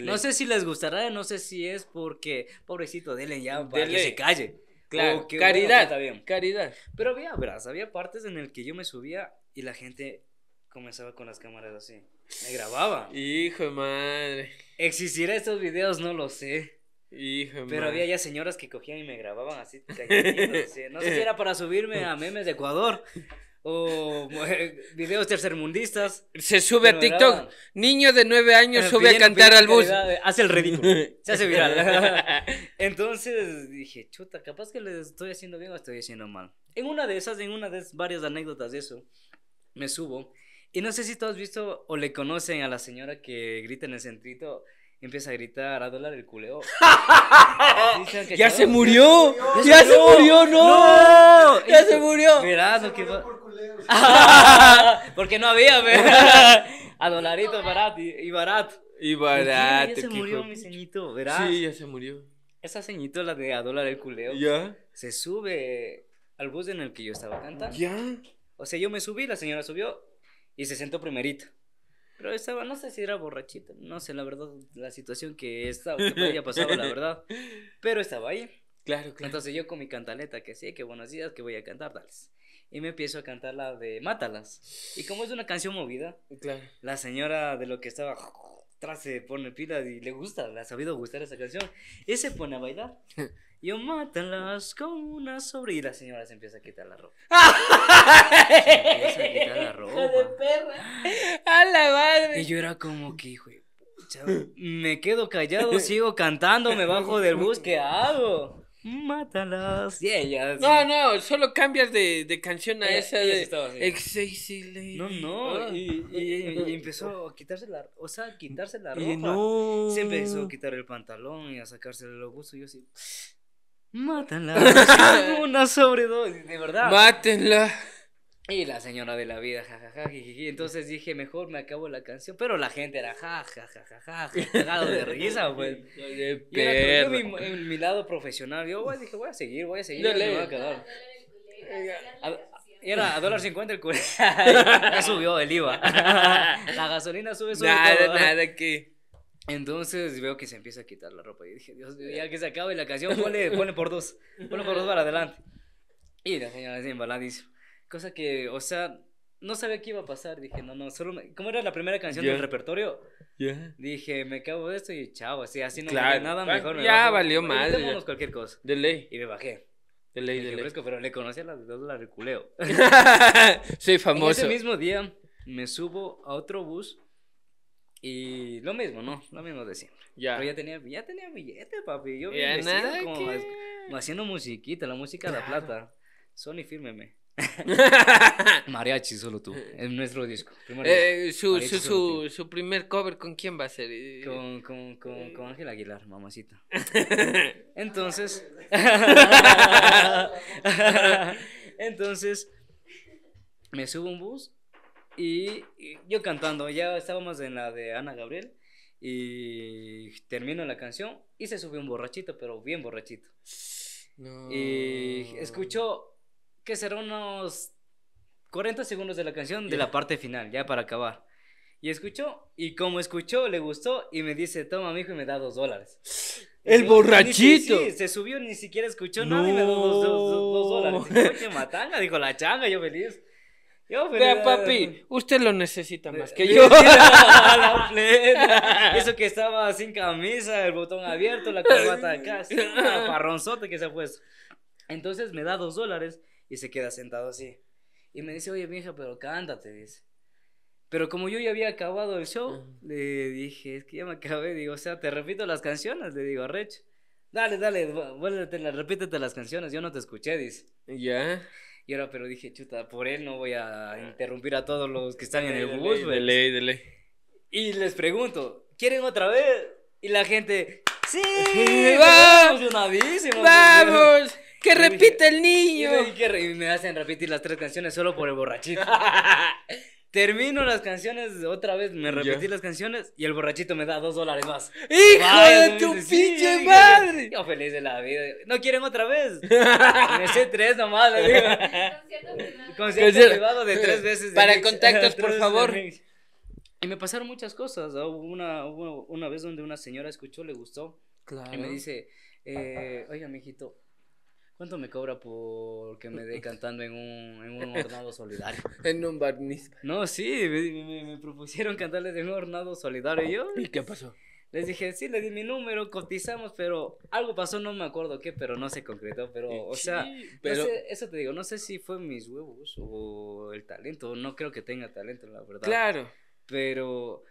No sé si les gustará, no sé si es porque, pobrecito, denle ya para que se calle. Claro, caridad. está bien. Caridad. Pero había, verás, había partes en las que yo me subía y la gente comenzaba con las cámaras así. Me grababa. Hijo de madre. ¿Existirá estos videos? No lo sé. Pero había ya señoras que cogían y me grababan así. no sé si era para subirme a memes de Ecuador o eh, videos tercermundistas. Se sube a TikTok. Niño de nueve años sube a cantar al bus. hace el ridículo. se hace viral. Entonces dije, chuta, capaz que le estoy haciendo bien o estoy haciendo mal. En una de esas, en una de esas, varias anécdotas de eso, me subo. Y no sé si tú has visto o le conocen a la señora que grita en el centrito empieza a gritar a dólar el culeo. ¡Ya se murió! ¡Ya se murió! ¡No! ¡Ya se murió! murió por que Porque no había, ¿verdad? A dolarito barato y barato. Y barato. Ya se murió mi ceñito, ¿verdad? Sí, ya se murió. Esa ceñito, la de a dólar el culeo. ¿Ya? Se sube al bus en el que yo estaba cantando. ¿Ya? O sea, yo me subí, la señora subió y se sentó primerito. Pero estaba, no sé si era borrachita, no sé la verdad la situación que estaba, que me había pasado la verdad, pero estaba ahí. Claro, claro. Entonces yo con mi cantaleta que sí, que buenos días, que voy a cantar, dales, Y me empiezo a cantar la de Mátalas. Y como es una canción movida, la señora de lo que estaba atrás se pone pila y le gusta, le ha sabido gustar esa canción. Y se pone a bailar. Yo mátalas con una sobrina Y la señora se empieza a quitar la ropa. se empieza a quitar la ropa. de perra. A la madre. Y yo era como que, hijo Me quedo callado, sigo cantando, me bajo del bus, ¿qué hago? Mátalas. Y ella. No, no, solo cambias de, de canción a eh, esa de. No, no. Ah. Y, empezó a quitarse la, o sea, a quitarse la ropa. no. Se empezó a quitar el pantalón y a sacarse los gustos. Y yo así, Mátenla. una sobre dos, de verdad. Mátenla. Y la señora de la vida, jajaja, ja, Entonces dije, mejor me acabo la canción. Pero la gente era jajajajaja cagado de risa, pues. y era, yo, mi, en mi lado profesional, yo dije, voy a seguir, voy a seguir. Y a quedar. Ah, era a dólar cincuenta el culé ya subió el IVA. la gasolina sube, sube. Nada, todo. nada, que. Entonces veo que se empieza a quitar la ropa y dije, Dios mío, ya que se Y la canción, ponle, por dos, ponle por dos para adelante. Y la señora se embaladísima. Cosa que, o sea, no sabía qué iba a pasar. Dije, no, no, solo. ¿Cómo era la primera canción del repertorio, dije, me acabo de esto y chao, así, así no claro, nada mejor. ya valió mal. Démonos cualquier cosa. De ley. Y me bajé. De ley, pero le conocí a las dos, la reculeo. Soy famoso. ese mismo día me subo a otro bus y lo mismo, ¿no? Lo mismo de siempre. Ya. Pero ya tenía, ya tenía billete, papi. Yo ya nada como, haciendo musiquita, la música de la plata. Sony, fírmeme. Mariachi, solo tú. Es nuestro disco. Eh, su, primer cover, ¿con quién va a ser? Eh, con, con, con Ángel Aguilar, mamacita. Entonces. Entonces, me subo un bus y, yo cantando, ya estábamos en la de Ana Gabriel y termino la canción y se subió un borrachito, pero bien borrachito. Y escuchó que será unos 40 segundos de la canción de la parte final, ya para acabar. Y escuchó, y como escuchó, le gustó y me dice, toma, mijo, y me da dos dólares. ¡El borrachito! Sí, se subió, ni siquiera escuchó no. me da dos, dólares. matanga, dijo la changa, yo feliz. Yo, Vea, papi, usted lo necesita más que eh, yo. Eso que estaba sin camisa, el botón abierto, la corbata acá, parronzote que se ha puesto. Entonces me da dos dólares y se queda sentado así. Y me dice, oye, vieja, pero cántate, dice. Pero como yo ya había acabado el show, le dije, es que ya me acabé. Digo, o sea, te repito las canciones, le digo a Rech. Dale, dale, vuélvete, repítete las canciones, yo no te escuché, dice. Ya. Y ahora, pero dije, chuta, por él no voy a ah, interrumpir a todos los que están en el bus, güey. De ley, Y les pregunto, ¿quieren otra vez? Y la gente, ¡sí! ¡Vamos! ¡Vamos! ¡Que repite el niño! y me hacen repetir las tres canciones solo por el borrachito. Termino las canciones otra vez, me repetí las canciones y el borrachito me da dos dólares más. ¡Hijo de tu pinche madre! Yo feliz de la vida. ¿No quieren otra vez? me sé tres nomás, Concierto privado de tres veces. Para contactos, por favor. Y me pasaron muchas cosas. Ah, hubo una, vez donde una señora escuchó, le gustó. Y me dice, eh, oiga, mijito, ¿Cuánto me cobra por que me dé cantando en un, hornado solidario? en un barniz. No, sí, me, me, me, propusieron cantarles en un hornado solidario. Yo, ¿Y qué pasó? Les dije, sí, le di mi número, cotizamos, pero algo pasó, no me acuerdo qué, pero no se concretó. Pero, o sea, pero... eso te digo, no sé si fue mis huevos o el talento, no creo que tenga talento, la verdad. Claro. Pero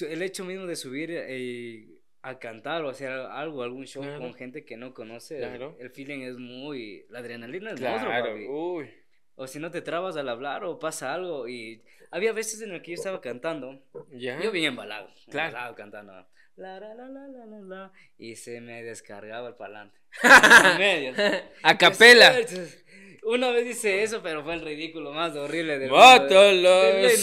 el hecho mismo de subir eh, a cantar o hacer algo, algún show con gente que no conoce, el feeling es muy, la adrenalina es monstruo, papi. Uy. O si no te trabas al hablar o pasa algo y había veces en el que yo estaba cantando, ¿Ya? yo bien embalado, claro. cantando la, la, la, la, la, y se me descargaba el palante A capela. Una vez hice eso, pero fue el ridículo más horrible del mundo.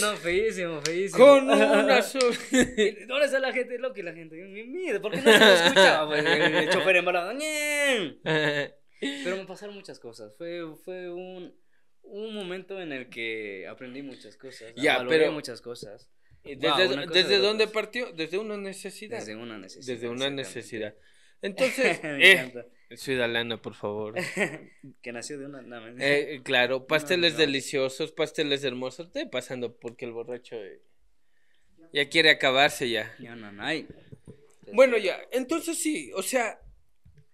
No, feísimo, feísimo. Con una sola. ¿Dónde está la gente loca y la gente? Mira, ¿por qué no se lo escuchaba? Pues, el chofer embalado. Pero me pasaron muchas cosas. Fue, fue un, un momento en el que aprendí muchas cosas. Ya, muchas cosas. Eh, ¿Desde, dónde partió? Desde una necesidad. Desde una necesidad. Desde una necesidad. Entonces, eh, por favor. que nació de una... Eh, claro, pasteles deliciosos, pasteles hermosos. Estoy pasando porque el borracho ya quiere acabarse ya. Ya no, hay. Bueno, ya, entonces sí, o sea,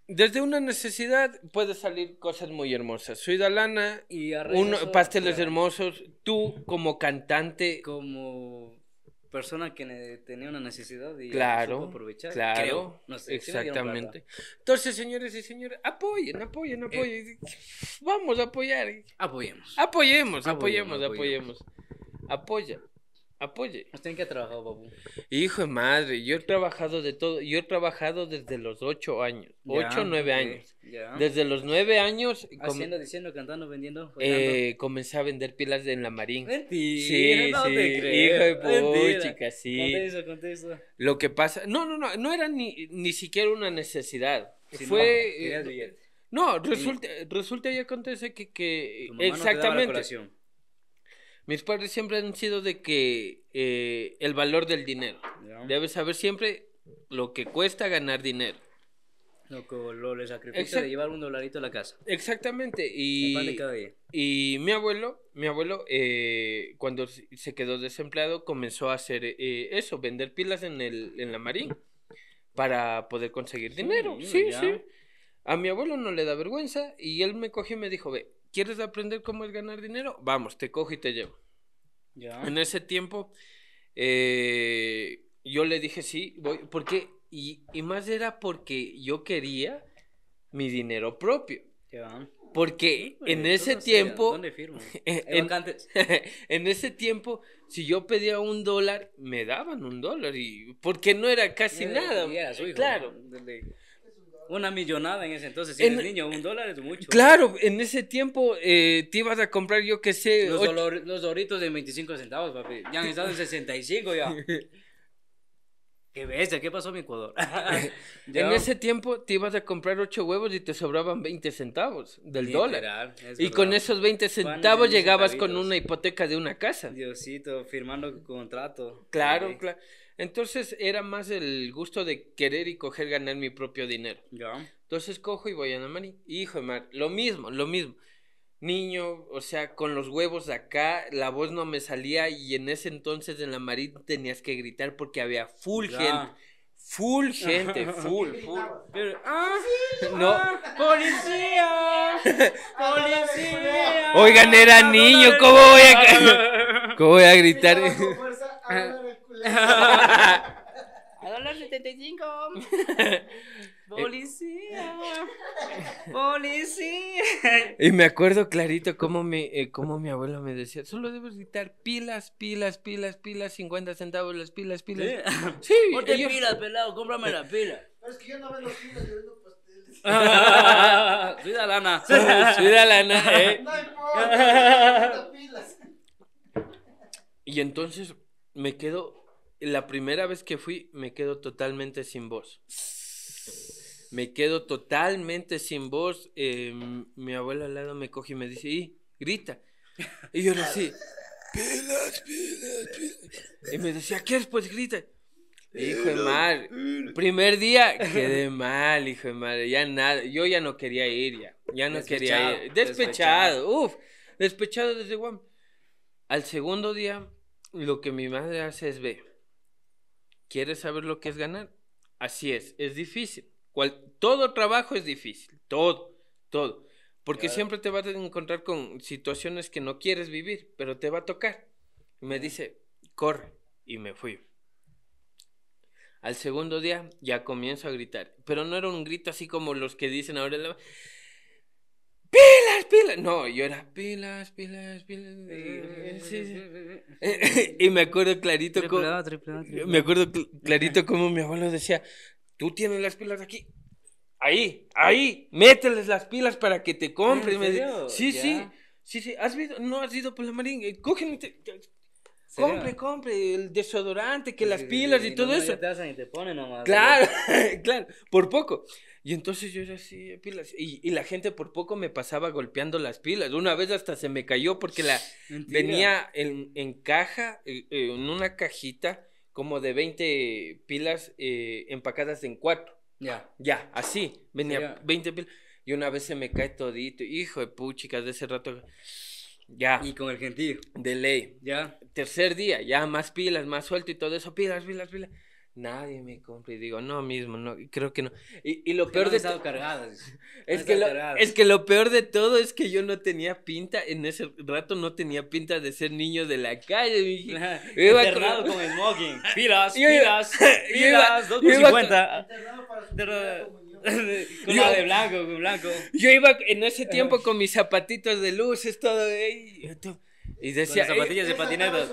desde una necesidad puede salir cosas muy hermosas. Soy Dalana, y pasteles hermosos. Tú como cantante. Como persona que tenía una necesidad y claro, aprovechar. Claro, exactamente. Entonces, señores y señores, apoyen, apoyen, eh, apoyen. Vamos a apoyar. apoyemos, apoyemos. apoyemos. apoyemos. Apoya apoye. ¿Usted en qué ha trabajado, papu? Hijo de madre, yo he trabajado de todo. Yo he trabajado desde los ocho años. ocho, nueve años. Desde los nueve años. Haciendo, diciendo, cantando, vendiendo. Eh, comencé a vender pilas en la Marín. Mentira, sí, sí. Hijo de puta. sí. conté eso. Lo que pasa. No, no, no. No era ni, ni siquiera una necesidad. Fue. Eh, no, resulta, resulta y acontece que, que exactamente. Mis padres siempre han sido de que eh, el valor del dinero. debe Debes saber siempre lo que cuesta ganar dinero. Lo que lo, le sacrifica de llevar un dolarito a la casa. Exactamente. Y, y mi abuelo, mi abuelo, eh, cuando se quedó desempleado, comenzó a hacer eh, eso, vender pilas en, el, en la marina para poder conseguir dinero. sí, A mi abuelo no le da vergüenza y él me cogió y me dijo, ve, ¿Quieres aprender cómo es ganar dinero? Vamos, te cojo y te llevo. Ya. En ese tiempo, eh, yo le dije sí, voy, porque, y, y, más era porque yo quería mi dinero propio. Ya. Porque en ese tiempo. ¿Dónde firmo? En, ese tiempo, si yo pedía un dólar, me daban un dólar. Y, porque no era casi nada. claro una millonada en ese entonces. Si en, eres niño, un dólar es mucho. Claro, en ese tiempo eh, te ibas a comprar, yo qué sé. Los, los doritos de 25 centavos, papi. Ya han estado en 65 ya. ¿Qué bestia? ¿Qué pasó en Ecuador? en ese tiempo te ibas a comprar ocho huevos y te sobraban 20 centavos del dólar. y con esos 20 centavos llegabas con una hipoteca de una casa. Diosito, firmando contrato. Claro, claro. Entonces era más el gusto de querer y coger ganar mi propio dinero. Entonces cojo y voy a la marina. Hijo de mar, lo mismo, lo mismo. Niño, o sea, con los huevos acá, la voz no me salía y en ese entonces en la marina tenías que gritar porque había full gente. Full gente, full, ah, ¡No! Ah, ¡Policía! ¡Policía! Oigan, era niño, ¿cómo voy a, ¿cómo voy a gritar? A dólar 75. Policía. Policía. Y me acuerdo clarito cómo mi, eh, cómo mi abuelo me decía, solo debes gritar pilas, pilas, pilas, pilas, 50 centavos las pilas, pilas. Sí. sí pilas, pelado, cómprame la pila. Pero es que yo no vendo pilas, yo vendo pasteles. Ah, Cuida lana. Cuida lana, eh. No importa, pilas. Y entonces me quedo la primera vez que fui me quedo totalmente sin voz. Me quedo totalmente sin voz. Em, mi abuela al lado me coge y me dice, y grita. Y yo así, pilas, pilas, pilas. Y me decía, ¿qué es? Pues grita. Hijo de mal. Primer día quedé mal, hijo de madre. Ya nada. Yo ya no quería ir, ya. Ya no quería ir. Despechado, despechado. uff. Despechado desde Guam. Al segundo día, lo que mi madre hace es ver. ¿Quieres saber lo que es ganar? Así es, es difícil. todo trabajo es difícil, todo, todo. Porque siempre te vas a encontrar con situaciones que no quieres vivir, pero te va a tocar. me dice, corre. Y me fui. Al segundo día ya comienzo a gritar, pero no era un grito así como los que dicen ahora la pilas. No, yo era pilas, pilas, pilas. y me acuerdo clarito Me acuerdo clarito como mi abuelo decía, tú tienes las pilas aquí. Ahí, ahí, mételes las pilas para que te compres. sí, sí, sí, sí. ¿Has visto? No has ido por la marina. Eh, cógeme. Compre, compre el desodorante, que las pilas y, todo eso. claro, claro, por poco. Y entonces yo era así, eh, pilas. Y, y, la gente por poco me pasaba golpeando las pilas. Una vez hasta se me cayó porque la venía en, en, caja, eh, eh, en una cajita, como de 20 pilas eh, empacadas en cuatro. Ya. Ya, así. Venía veinte 20 pilas. Y una vez se me cae todito. Hijo de puchicas, de ese rato. Ya. Y con el gentío. De ley. Ya. Tercer día, ya más pilas, más suelto y todo eso. Pilas, pilas, pilas nadie me compra. Y digo, no mismo, no, creo que no. Y, y lo peor de todo es, que es que lo peor de todo es que yo no tenía pinta, en ese rato no tenía pinta de ser niño de la calle. Y, yo iba Internado con... con smoking. Pilas, pilas, pilas, Dos con yo, la de blanco, con blanco. Yo iba en ese tiempo con mis zapatitos de luces, todo. Y, y decía. Con las zapatillas de patinetas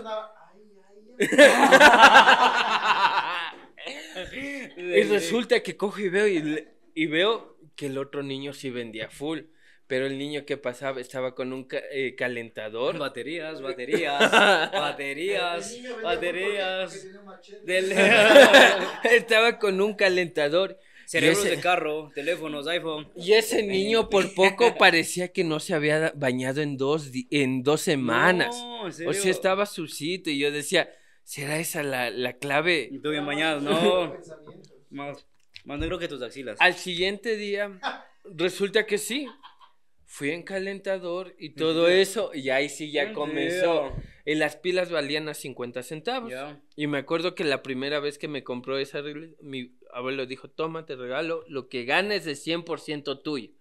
y resulta que cojo y veo y, veo que el otro niño sí vendía full. Pero el niño que pasaba estaba con un eh, calentador. Baterías, baterías, baterías, baterías. estaba con un calentador. Cerebros de carro, teléfonos, iPhone. Y ese niño por poco parecía que no se había bañado en dos, en dos semanas. O sea, estaba sucito y yo decía, ¿será esa la, la clave? todo bien no. Más, más negro que tus axilas. Al siguiente día, resulta que sí. Fui en calentador y todo eso, y ahí sí ya comenzó. Y las pilas valían a 50 centavos. Y me acuerdo que la primera vez que me compró esa regla, mi abuelo dijo, toma, te regalo, lo que ganes es 100% tuyo.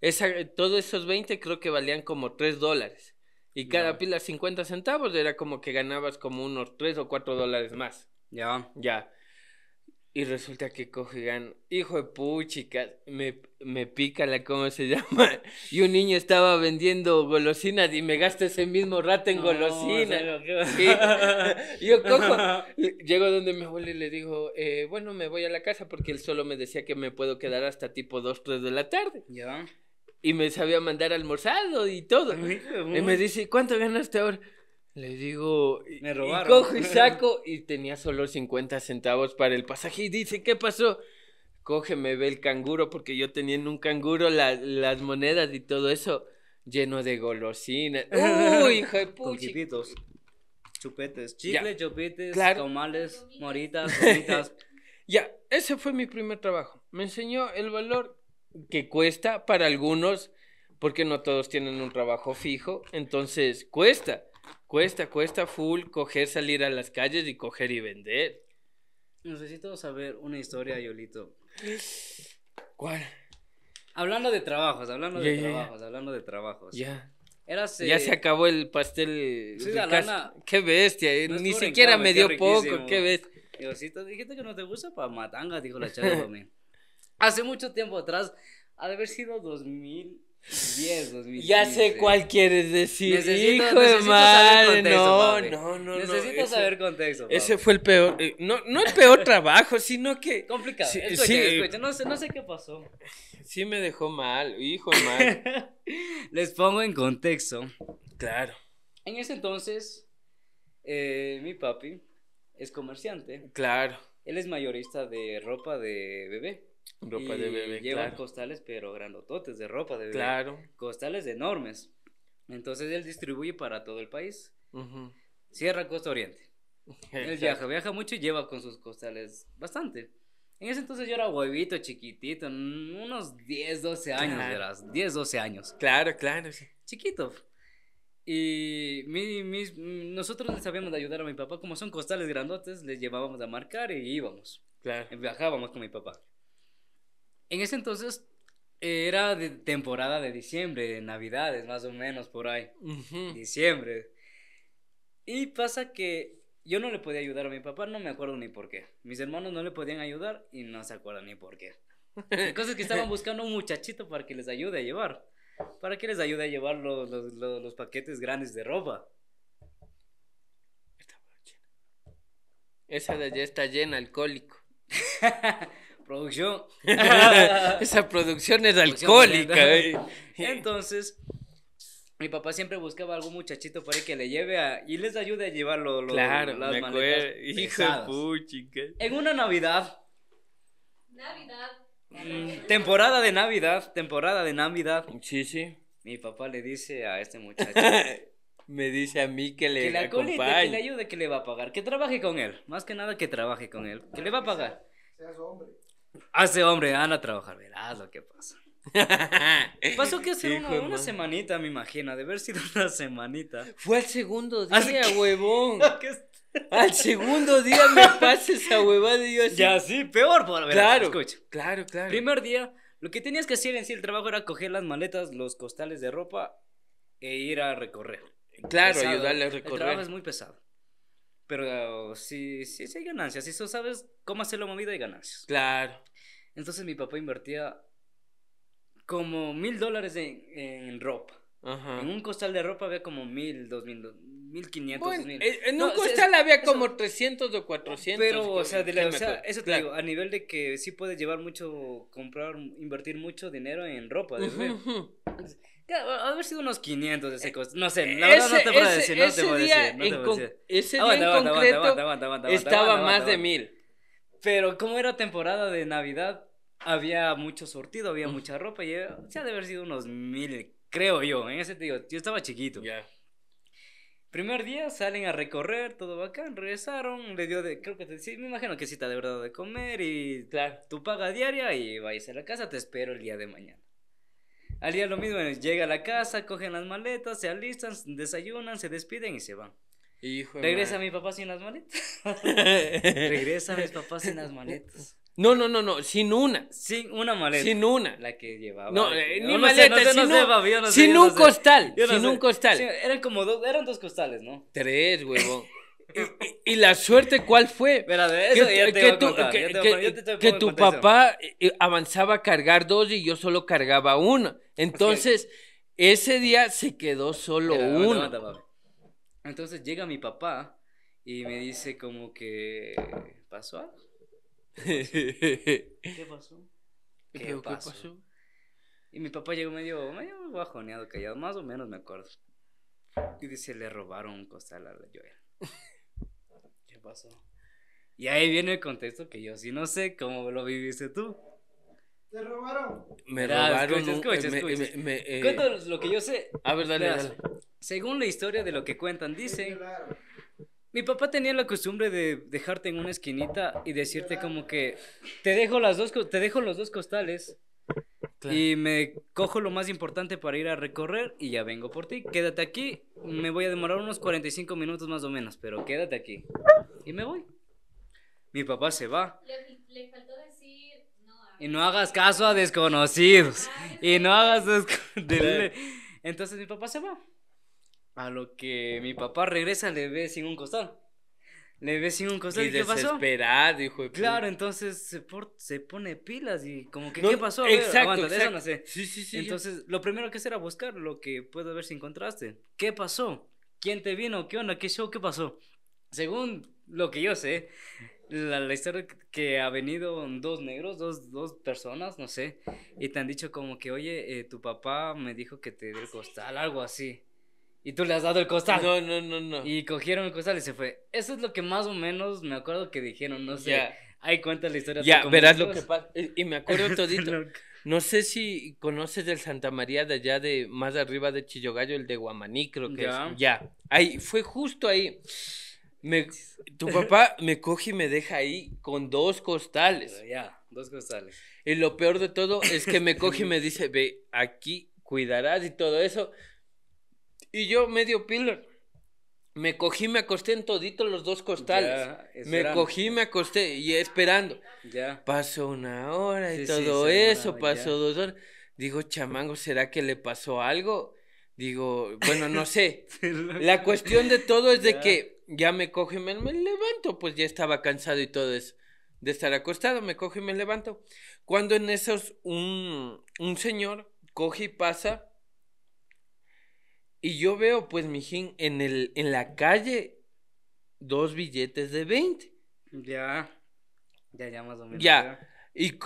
Esa, todos esos 20 creo que valían como 3 dólares. Y cada pila 50 centavos era como que ganabas como unos 3 o 4 dólares más. Ya. Ya. Y resulta que cogían, hijo de puchicas, me, me pica la, ¿cómo se llama? Y un niño estaba vendiendo golosinas y me gasta ese mismo rato en golosinas. Yo cojo, llego donde mi abuelo y le digo, eh, bueno, me voy a la casa porque él solo me decía que me puedo quedar hasta tipo 2, 3 de la tarde. Y me sabía mandar almorzado y todo. y me dice, ¿cuánto ganaste ahora? Le digo, me robaron. Y cojo y saco y tenía solo 50 centavos para el pasaje y dice, ¿qué pasó? Coge, me ve el canguro porque yo tenía en un canguro las monedas y todo eso lleno de golosinas. Uy, hijo de chupetes, chicles, chupetes, moritas, moritas. ya, ese fue mi primer trabajo. Me enseñó el valor que cuesta para algunos porque no todos tienen un trabajo fijo, entonces cuesta. Cuesta, cuesta full coger, salir a las calles y coger y vender. Necesito saber una historia, Yolito. ¿Cuál? Hablando de trabajos, hablando de trabajos, hablando de trabajos. Ya. Ya eh, se acabó el pastel. la Qué bestia, eh, ni siquiera me dio poco, qué bestia. dijiste que no te gusta para matanga, dijo la chava Hace mucho tiempo atrás, ha de haber sido 2000 ya sé cuál quieres decir. Hijo de madre, saber contexto, no, no, no, Necesito saber contexto. Ese fue el peor, eh, no, no el peor trabajo, sino que. Complicado. no, sé, no sé qué pasó. Sí me dejó mal, hijo de mal. Les pongo en contexto. Claro. En ese entonces, eh, mi papi es comerciante. Claro. Él es mayorista de ropa de bebé. Ropa de bebé. Llevan costales, pero grandototes de ropa de bebé. Claro. Costales enormes. Entonces él distribuye para todo el país. Sierra Costa Oriente. Él viaja, viaja mucho y lleva con sus costales bastante. En ese entonces yo era huevito, chiquitito, unos 10, 12 años, 10, 12 años. Claro, claro. Chiquito. Y mi, nosotros les sabíamos de ayudar a mi papá, como son costales grandotes, les llevábamos a marcar y íbamos. Claro. Viajábamos con mi papá. En ese entonces eh, era de temporada de diciembre, de navidades más o menos por ahí. Diciembre. Y pasa que yo no le podía ayudar a mi papá, no me acuerdo ni por qué. Mis hermanos no le podían ayudar y no se acuerdan ni por qué. cosas que estaban buscando un muchachito para que les ayude a llevar. Para que les ayude a llevar los, paquetes grandes de ropa. Esa de allá está llena, alcohólico. Producción. Esa producción es alcohólica. Entonces, mi papá siempre buscaba algún muchachito para que le lleve a, y les ayude a llevarlo. claro, Hijo En una Navidad. Navidad. Mm, temporada de Navidad, temporada de Navidad. Sí, sí. Mi papá le dice a este muchacho. me dice a mí que le que le acompañe. que le ayude, que le va a pagar, que trabaje con él, más que nada que trabaje con él, que le va a pagar. su hombre. Hace hombre, van ah, a trabajar, verás lo que pasa. Pasó que hace una, semanita, me imagino, de haber sido una semanita. Fue el segundo día, huevón. al segundo día me pases esa huevada y yo así. Ya, sí, peor, por ver. Claro, claro, claro. Primer día, lo que tenías que hacer en sí el trabajo era coger las maletas, los costales de ropa e ir a recorrer. Claro, ayudarle a recorrer. El trabajo es muy pesado. Pero sí, sí, hay ganancias. Si tú sabes cómo hacerlo movida, hay ganancias. Claro. Entonces mi papá invertía como mil dólares en, ropa. En un costal de ropa había como mil, dos mil, mil quinientos, mil. En un costal había como trescientos o cuatrocientos. Pero, o sea, eso te digo, a nivel de que sí puedes llevar mucho, comprar, invertir mucho dinero en ropa. de haber sido unos 500 de secos. Eh, no sé, la verdad no te puedo decir. No te puedo día decir. No te decir. Ese día en concreto estaba más de mil. Pero como era temporada de Navidad, había mucho sortido, había mm. mucha ropa. Y eh, de haber sido unos mil, creo yo. En ese tío yo estaba chiquito. Ya. Primer día salen a recorrer, todo bacán, regresaron, le dio de, creo que sí, me imagino que sí te de verdad de comer y claro. tu paga diaria y vais a la casa, te espero el día de mañana. Al día lo mismo, llega a la casa, cogen las maletas, se alistan, desayunan, se despiden y se van. Regresa mi papá sin las maletas. Regresa mi papá sin las maletas. No, no, no, no, sin una. Sin una maleta. Sin una. La que llevaba. No, ni maleta, sin, un, sin un costal. sin un costal. eran como dos, eran dos costales, ¿no? Tres, huevón y, la suerte, ¿cuál fue? que, tu papá eh, eh, avanzaba a cargar dos y yo solo cargaba uno Entonces, ese día se quedó solo uno. Entonces llega mi papá y me dice como que pasó algo. ¿Qué pasó? ¿Qué pasó? Y mi papá llegó medio, medio bajoneado, callado, más o menos me acuerdo. Y dice, le robaron un costal a la lluvia pasó. Y ahí viene el contexto que yo sí no sé cómo lo viviste tú. Te robaron. Me robaron. Escucha, escucha, eh, Cuéntanos lo que yo sé. A ver, dale, Según la historia de lo que cuentan, dicen. Mi papá tenía la costumbre de dejarte en una esquinita y decirte como que te dejo las dos te dejo los dos costales y me cojo lo más importante para ir a recorrer y ya vengo por ti. Quédate aquí, me voy a demorar unos 45 minutos más o menos, pero quédate aquí. Y me voy. Mi papá se va. Le, Y no hagas caso a desconocidos. y no hagas... Entonces mi papá se va. A lo que mi papá regresa, le ve sin un costado le ves sin un costal y, ¿qué pasó? hijo de Claro, entonces se, se pone pilas y como que, ¿qué pasó? Exacto, Aguanta, exacto. Eso no sé. Sí, sí, sí. Entonces, lo primero que hacer era buscar lo que puedo ver si encontraste. ¿Qué pasó? ¿Quién te vino? ¿Qué onda? ¿Qué show? ¿Qué pasó? Según lo que yo sé, la, historia que ha venido dos negros, dos, dos, personas, no sé, y te han dicho como que, oye, eh, tu papá me dijo que te dio el costal, algo así. Y tú le has dado el costal. No, no, no, no. Y cogieron el costal y se fue. Eso es lo que más o menos me acuerdo que dijeron, no sé. Ahí cuenta la historia. Ya, verás lo que pasa. Eh, y me acuerdo todito. no sé si conoces del Santa María de allá de más arriba de Chillogallo, el de Guamaní, creo que es. Ya. Ahí, fue justo ahí. Me, tu papá me coge y me deja ahí con dos costales. Ya, dos costales. Y lo peor de todo es que me coge y me dice, ve, aquí cuidarás y todo eso. Y yo medio pillar. Me cogí, me acosté en todito los dos costales. me cogí, me acosté y esperando. Pasó una hora y todo eso, pasó dos horas. Digo, chamango, ¿será que le pasó algo? Digo, bueno, no sé. La cuestión de todo es de que ya me coge, me, me levanto, pues ya estaba cansado y todo eso de estar acostado, me coge y me levanto. Cuando en esos un, un señor coge y pasa y yo veo, pues, mijín, en, el, en la calle dos billetes de 20. Ya. Ya, ya más o menos. Ya. Y,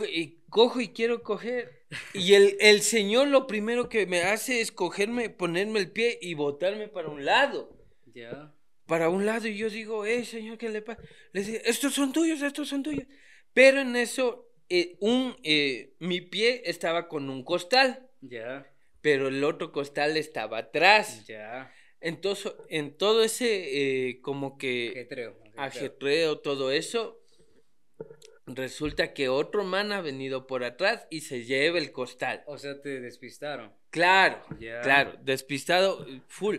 cojo y quiero coger. Y el, señor lo primero que me hace es cogerme, ponerme el pie y botarme para un lado. Ya. Para un lado. Y yo digo, eh, señor, ¿qué le pasa? Le digo estos son tuyos, estos son tuyos. Pero en eso, eh, un, eh, mi pie estaba con un costal. Ya pero el otro costal estaba atrás. Ya. Entonces, en todo ese eh, como que ajetreo, ajetreo. todo eso, resulta que otro man ha venido por atrás y se lleva el costal. O sea, te despistaron. Claro, claro, despistado full.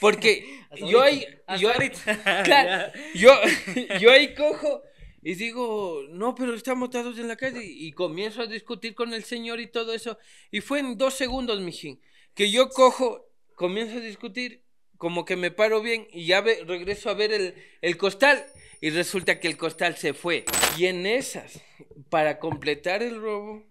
Porque yo ahí, yo ahí cojo y digo, no, pero estamos todos en la calle. Y comienzo a discutir con el señor y todo eso. Y fue en dos segundos, mijín, que yo cojo, comienzo a discutir, como que me paro bien y ya regreso a ver el, costal. Y resulta que el costal se fue. Y en esas, para completar el robo,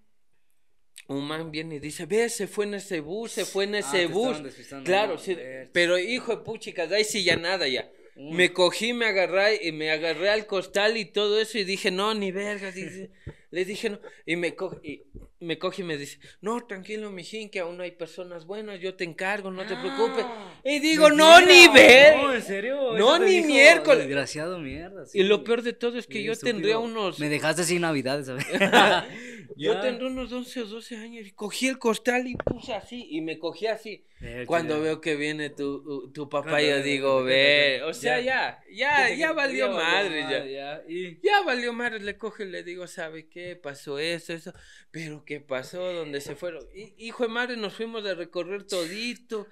un man viene y dice, ve, se fue en ese bus, se fue en ah, ese bus. Claro, sí, pero hijo de puchicas, ahí sí ya nada ya. Me cogí, me agarré, y me agarré al costal y todo eso y dije, no, ni verga. Dije, le dije, no. Y me, coge, y me coge me dice, no, tranquilo, mijín, que aún no hay personas buenas, yo te encargo, no te ah. preocupes. Y digo, no, ni ver. No, en serio. No, ni miércoles. Desgraciado mierda. y lo peor de todo es que yo tendría unos. Me dejaste sin Navidad, ¿sabes? yo tendría unos 11 o 12 años y cogí el costal y puse así, y me cogí así. Eh, Cuando veo que viene tu, tu papá, yo digo, ve. O sea, ya, ya, ya, valió, madre. ya. ya valió madre, le coge y le digo, ¿sabe qué? qué pasó eso, eso, pero qué pasó, dónde se fueron. hijo de madre, nos fuimos a recorrer todito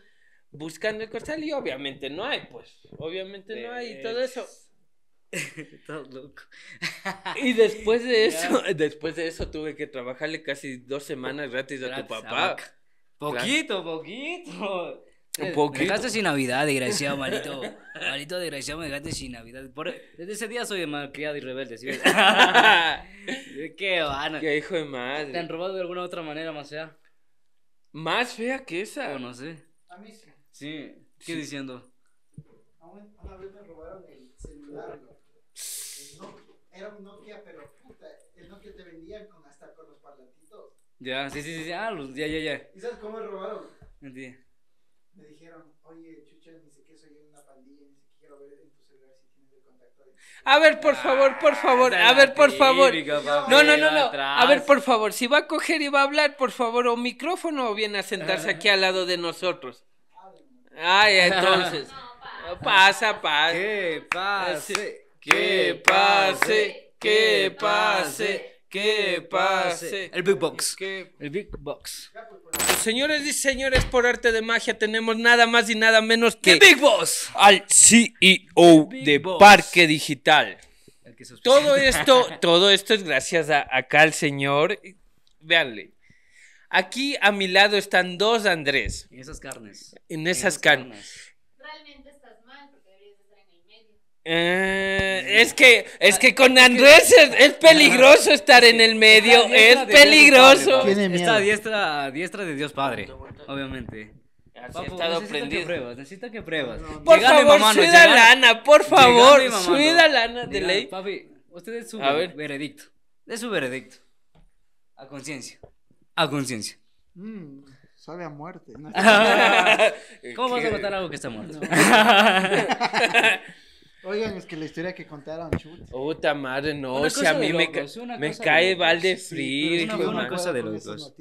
buscando el costal y obviamente no hay, pues, obviamente no hay y todo eso. y después de eso, después de eso tuve que trabajarle casi dos semanas gratis, a tu papá. Ah, poquito, poquito. Un eh, poquito. Me dejaste sin Navidad, desgraciado, malito. Malito, desgraciado, me dejaste sin Navidad. Por, desde ese día soy malcriado y rebelde, ¿sí Qué van? Qué hijo de madre. ¿Te han robado de alguna otra manera más fea? ¿Más fea que esa? Oh, no sé. A mí sí. Sí. ¿Qué sí. diciendo? Una vez me robaron el celular, era un Nokia, pero puta, el Nokia te vendían con, hasta con los parlantitos. Ya, sí, sí, sí, ah, ya, ya, ya. ¿Y sabes cómo me robaron? Mentira me dijeron, oye, chucha, ni sé qué, soy una pandilla, ni sé quiero ver en tu celular si tienes el contacto de... A ver, por ah, favor, por favor, a ver, por favor. No, no, no, no. A ver, por favor, si va a coger y va a hablar, por favor, o micrófono o viene a sentarse aquí al lado de nosotros. Ay, entonces. Pasa, pasa. Que pase, que pase, que pase que pase. El Big Box. El Big Box. Pues, señores y señores, por arte de magia tenemos nada más y nada menos que. ¡El Big Box! Al CEO de Parque Digital. todo esto, todo esto es gracias a acá al señor. Veanle. Aquí a mi lado están dos Andrés. En esas carnes. En esas, carnes. Eh, mm. es que es que con ah, Andrés es, peligroso estar en el medio, es peligroso. Está a diestra, diestra de Dios Padre, obviamente. Necesita que pruebas, que por favor, mamá, suida lana, por favor, llegame, lana de ley. Papi, usted es su veredicto, De su veredicto. A conciencia, a conciencia. Mm, sabe a muerte. ¿Cómo vas a matar algo que está muerto? Oigan, es que la historia que contaron, chut. Puta madre, no. si a mí me, me cae frío. una, cosa de los dos.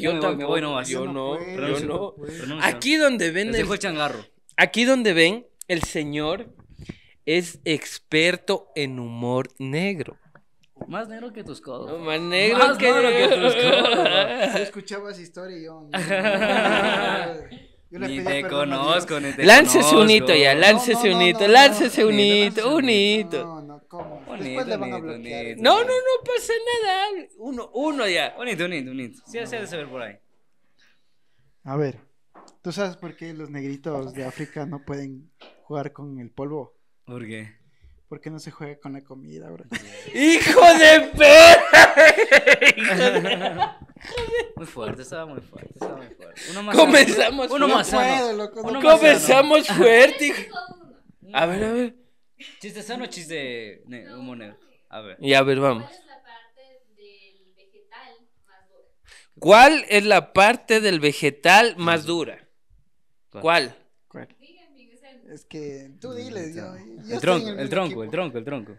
Yo no, yo no, yo no, yo no. Pues, aquí donde ven. El, changarro. Aquí donde ven, el señor es experto en humor negro. Más negro que tus codos. más negro, que, tus codos. Yo escuchaba esa historia y yo. ni, te conozco, ni Láncese un hito ya, láncese un hito, láncese un hito, un hito. No, no, ¿cómo? Después le van a bloquear. no, no, no pasa nada. Uno, uno ya. Un hito, un hito, un hito. Sí, se ha de saber por ahí. A ver, ¿tú sabes por qué los negritos de África no pueden jugar con el polvo? ¿Por qué? ¿Por qué no se juega con la comida, bro? ¡Hijo de perra! muy fuerte, estaba muy fuerte, estaba muy fuerte. Uno más comenzamos, Uno más sano. comenzamos fuerte. Mm. a ver, a ver. ¿Chiste sano o chiste Un negro? A ver. Y a ver, vamos. ¿Cuál es la parte del vegetal más dura? ¿Cuál? Es que tú diles, yo, el, tronco, el, tronco, el, tronco, el tronco,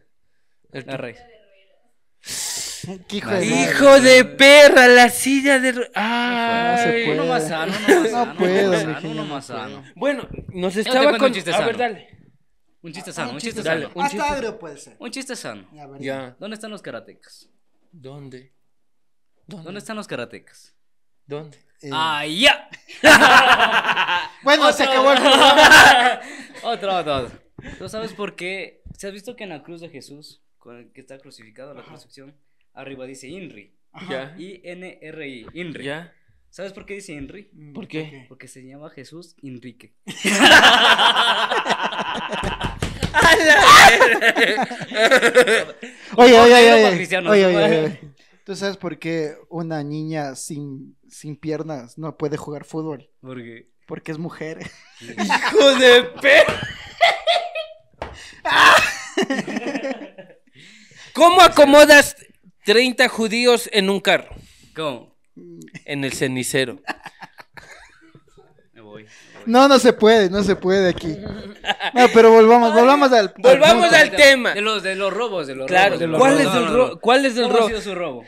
el hijo, de, perra, la silla de. ¡Ah! No se puede. Uno más sano, uno más sano. puedo, uno uno más sano. Bueno, nos estaba con. Un A ver, dale. Un chiste sano, un chiste, sano. Un Hasta chiste... puede ser. Un chiste sano. Ya, ¿Dónde están los karatecas? ¿Dónde? ¿Dónde? ¿Dónde están los karatecas? ¿Dónde? ¡Ay, ah, eh, ya! bueno, se acabó el otro, otro. ¿Tú sabes por qué? ¿Se has visto que en la cruz de Jesús, con el que está crucificado, la crucifixión, arriba dice INRI? ya I-N-R-I, INRI. Inri. ¿Sabes por qué dice INRI? Mm, ¿Por qué? Porque se llama Jesús Enrique. oye, oye, oye, oye. ¿Tú sabes por qué una niña sin sin piernas no puede jugar fútbol. ¿Por qué? Porque es mujer. ¡Hijo de perro ¿Cómo acomodas 30 judíos en un carro? ¿Cómo? En el cenicero. Me voy. No, no se puede, no se puede aquí. No, pero volvamos, volvamos al Volvamos al, tema. De los, de los robos, de los ¿Cuál, Es el robo? ¿Cuál ha sido su robo?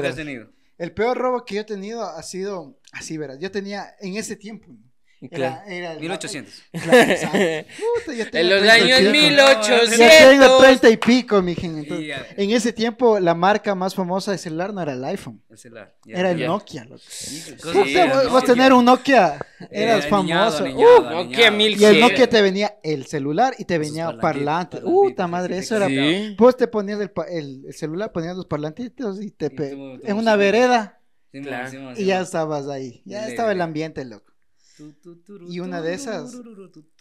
que has tenido. El peor robo que yo he tenido ha sido así, verás. Yo tenía en ese tiempo, 1800. en los años 1800. y pico, mi En ese tiempo, la marca más famosa de celular no era el iPhone. era el Nokia. Vos, tener un Nokia, eras famoso. Uh, y el Nokia te venía el celular y te venía parlante. Uh, madre, eso era. Vos te ponías el, celular, ponías los parlantitos y te. en una vereda. Y ya estabas ahí. Ya estaba el ambiente, loco. Y una de esas,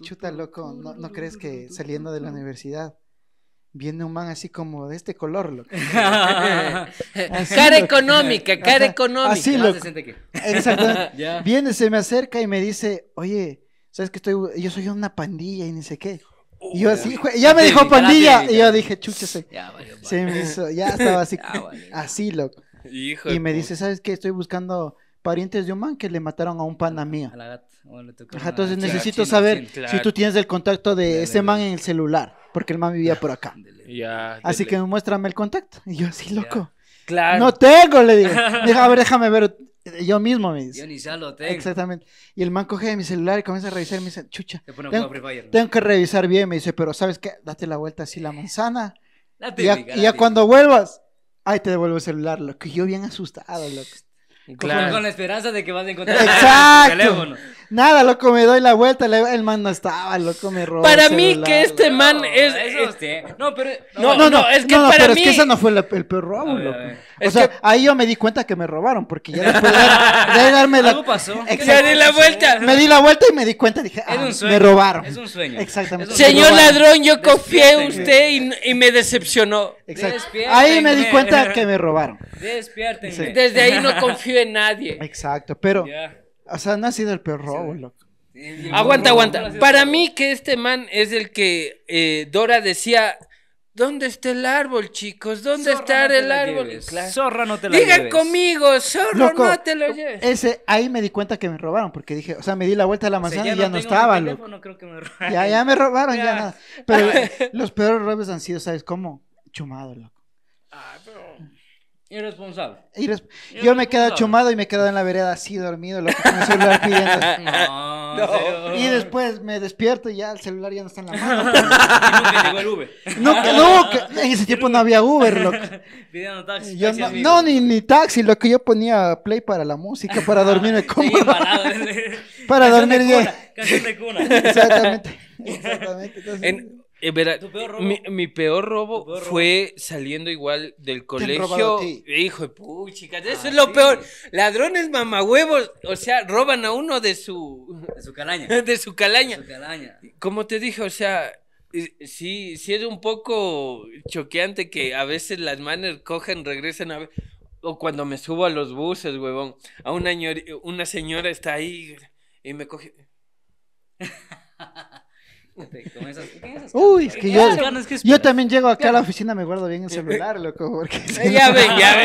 chuta loco, ¿no, crees que saliendo de la universidad viene un man así como de este color, loco? cara económica, cara económica. Así, ah, Exacto. Viene, se me acerca y me dice, oye, ¿sabes que estoy, yo soy una pandilla y ni sé qué? Y yo oh, así, ya me dijo pandilla. Y yo dije, chúchese. ya, me hizo, ya estaba así, así, loco. y me dice, ¿sabes qué? Estoy buscando parientes de un man que le mataron a un pana mío. A la gata. entonces necesito saber si tú tienes el contacto de este ese man en el celular, porque el man vivía por acá. así que muéstrame el contacto. Y yo así, loco. claro. No tengo, le digo. a ver, déjame ver. Yo mismo me dice. Yo ni lo tengo. Exactamente. Y el man coge mi celular y comienza a revisar. Me dice, chucha. tengo, que revisar bien. Me dice, pero ¿sabes qué? Date la vuelta así la manzana. y ya, cuando vuelvas, ahí te devuelvo el celular, loco. Y yo bien asustado, loco. Con, la esperanza de que vas a encontrar Exacto. teléfono. Nada, loco, me doy la vuelta. El man no estaba, loco, me robó. Para mí que este man es. No, pero. No, no, no, es que no, para pero es que ese no fue el peor robo, loco. O sea, ahí yo me di cuenta que me robaron, porque ya después de, darme la. pasó? Me di la vuelta. Me di la vuelta y me di cuenta. Dije, ah, me robaron. Es un sueño. Exactamente. Señor ladrón, yo confié en usted y, me decepcionó. Exacto. Ahí me di cuenta que me robaron. despierte Desde ahí no confío en nadie. Exacto, pero. O sea, no ha sido el peor robo, loco. aguanta, aguanta. Para mí que este man es el que eh, Dora decía, ¿Dónde está el árbol, chicos? ¿dónde está el árbol? Claro. Zorra no te lo Digan conmigo, zorra no te lo lleves. Ese, ahí me di cuenta que me robaron, porque dije, o sea, me di la vuelta a la manzana y ya no, estaba, teléfono, me robaron. Ya, ya me robaron, ya, nada. Pero los peores robos han sido, ¿sabes cómo? Chumado, loco. Ah, Irresponsable. Yo me quedo chumado y me quedo en la vereda así dormido, lo con celular pidiendo. No, Y después me despierto y ya el celular ya no está en la mano. nunca llegó el Uber. No, en ese tiempo no había Uber, Pidiendo taxi. no, ni, ni taxi, lo que yo ponía play para la música, para dormirme cómodo. para dormir bien. Exactamente. Exactamente. Eh, Mi, peor robo fue saliendo igual del colegio. Hijo de puchica, eso es ah, lo peor. Ladrones mamahuevos, o sea, roban a uno de su. De su calaña. De su calaña. Como te dije, o sea, eh, sí, sí es un poco choqueante que a veces las manes cogen, regresan a ver. O cuando me subo a los buses, huevón, a una, una señora está ahí y me coge. Uy, es que, yo, también llego acá a la oficina, me guardo bien el celular, loco. ya ve, ya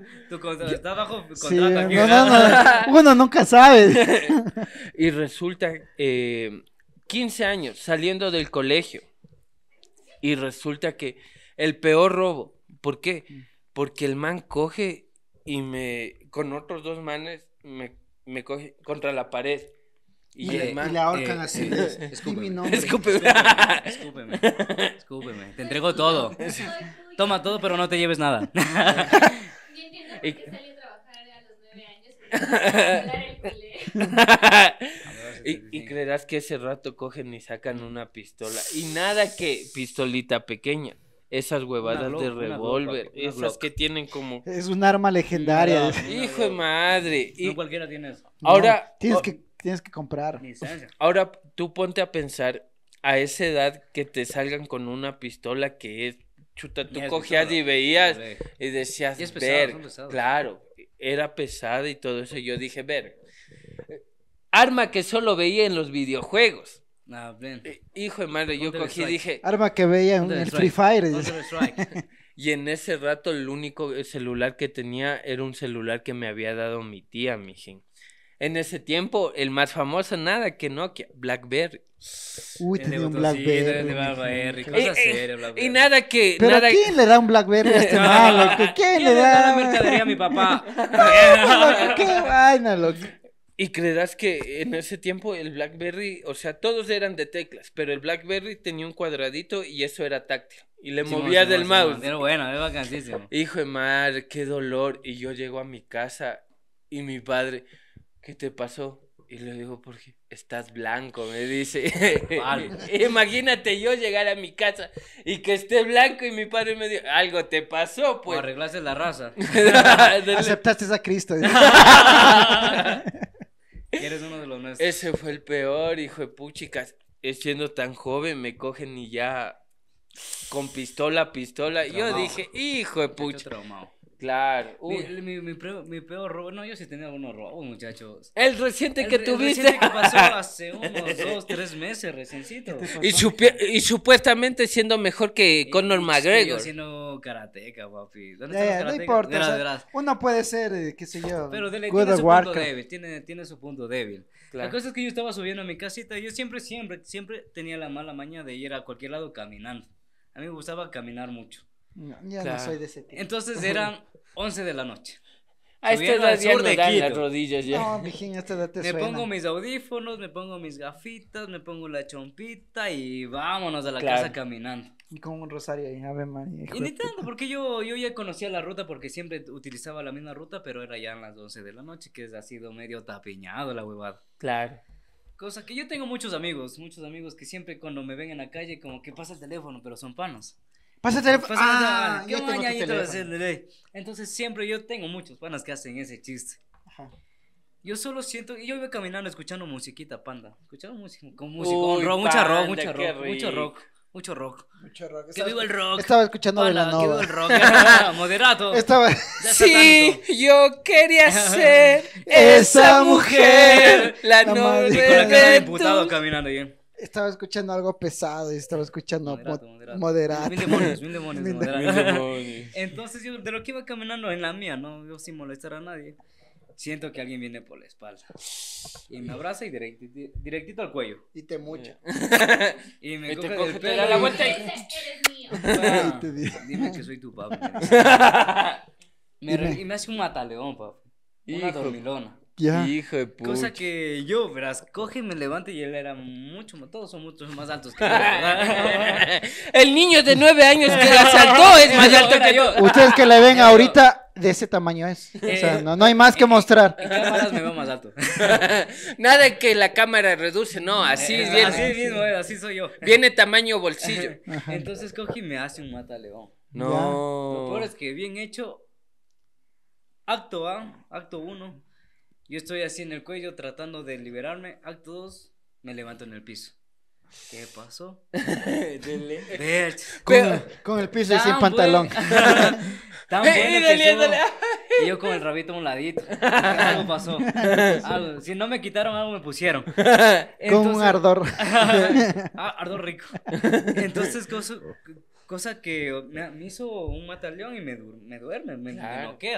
ve. Tu contrato está bajo contrato. aquí, uno nunca sabes. y resulta, 15 eh, años saliendo del colegio. Y resulta que el peor robo. ¿Por qué? Mm. Porque el man coge y me, con otros dos manes, me, me coge contra la pared y, la eh, eh, ahorcan eh, así. escúpeme. escúpeme. Escúpeme. Te entrego todo. Toma todo, pero no te lleves nada. y, y, creerás que ese rato cogen y sacan una pistola. Y nada que pistolita pequeña. Esas huevadas de revólver, esas que tienen como... Es un arma legendaria. Hijo de madre. Y... cualquiera tiene eso. Ahora... tienes que tienes que comprar. Ahora tú ponte a pensar a esa edad que te salgan con una pistola que es chuta, tú cogías y veías y decías, ver, claro, era pesada y todo eso. yo dije, ver, arma que solo veía en los videojuegos. Ah, eh, hijo de madre, yo cogí y dije. Arma que veía en el Free Fire. y en ese rato el único celular que tenía era un celular que me había dado mi tía, mi gente en ese tiempo, el más famoso, nada que Nokia, Blackberry. Uy, tenía un Blackberry. Blackberry cosas Blackberry. Y nada que. ¿Pero quién le da un Blackberry a este malo? ¿Quién, ¿Quién le da? la mercadería a mi papá. ¿Qué vaina, loco? Y creerás que en ese tiempo el Blackberry, o sea, todos eran de teclas, pero el Blackberry tenía un cuadradito y eso era táctil. Y le movías movía del mouse. Era bueno, era vacancísimo. Hijo de mar, qué dolor. Y yo llego a mi casa y mi padre. ¿qué te pasó? Y le digo, porque estás blanco, me dice. Imagínate yo llegar a mi casa y que esté blanco y mi padre me dijo, algo te pasó, pues. arreglaste la raza. Aceptaste a Cristo. Eres uno de los nuestros. Ese fue el peor, hijo de puchicas. Siendo tan joven, me cogen y ya con pistola, pistola. Yo dije, hijo de pucha. Claro. Mi, peor robo. No, yo sí tenía algunos robos, muchachos. El reciente que tuviste. El reciente que pasó hace unos dos, tres meses, reciencito. Y, y supuestamente siendo mejor que Conor McGregor. Yo siendo karateca, papi. no importa. Uno puede ser, eh, qué sé yo. Pero tiene, su punto débil, tiene, su punto débil. La cosa es que yo estaba subiendo a mi casita. Yo siempre, siempre, siempre tenía la mala maña de ir a cualquier lado caminando. A mí me gustaba caminar mucho ya no soy de ese tipo. Entonces eran 11 de la noche. A esta no dan rodillas Me pongo mis audífonos, me pongo mis gafitas, me pongo la chompita y vámonos a la casa caminando. Y con un rosario ahí, ave Y ni tanto, porque yo, yo ya conocía la ruta porque siempre utilizaba la misma ruta, pero era ya en las 11 de la noche, que ha sido medio tapiñado la huevada. Claro. Cosa que yo tengo muchos amigos, muchos amigos que siempre cuando me ven en la calle como que pasa el teléfono, pero son panos. Pasa el... Pásate ah, el... ¿Qué haciendo, Entonces siempre yo tengo muchos panas que hacen ese chiste. Ajá. Yo solo siento, yo iba caminando escuchando musiquita, panda. Escuchando música, con música, con rock, mucha rock, mucha rock, mucho rock, mucho rock. Mucho rock. Que viva el rock. Estaba escuchando Hola, la Que el rock. moderato. Estaba. Sí, yo quería ser esa mujer. La, la novia. Con la cara de imputado caminando bien estaba escuchando algo pesado y estaba escuchando moderado. Mil demonios, mil demonios, Entonces yo de lo que iba caminando en la mía, no, yo sin molestar a nadie, siento que alguien viene por la espalda y me abraza y directito, al cuello. Y te mucha. y me coge, pelo. y la vuelta y... Eres mío. dime que soy tu papá. y me hace un mataleón, papá. Una dormilona. Hijo de puta. Cosa que yo, verás, coge y me levante y él era mucho más, todos son muchos más altos que yo. El niño de nueve años que la saltó es más alto que yo. Ustedes que le ven ahorita, de ese tamaño es. O sea, eh, no, no hay más que mostrar. Nada que la cámara reduce, no, eh, así es eh, viene. Así mismo, así soy yo. Viene tamaño bolsillo. Entonces coge y me hace un mataleón. No. Lo peor es que bien hecho, acto A, acto 1 yo estoy así en el cuello tratando de liberarme. Acto 2, me levanto en el piso. ¿Qué pasó? con, el, con, el piso y sin pantalón. Tan bueno que Y yo con el rabito a un ladito. Algo pasó. Si no me quitaron, algo me pusieron. Con un ardor. ah, ardor rico. Entonces, cosa, que me, hizo un mataleón y me, duerme, me, claro. me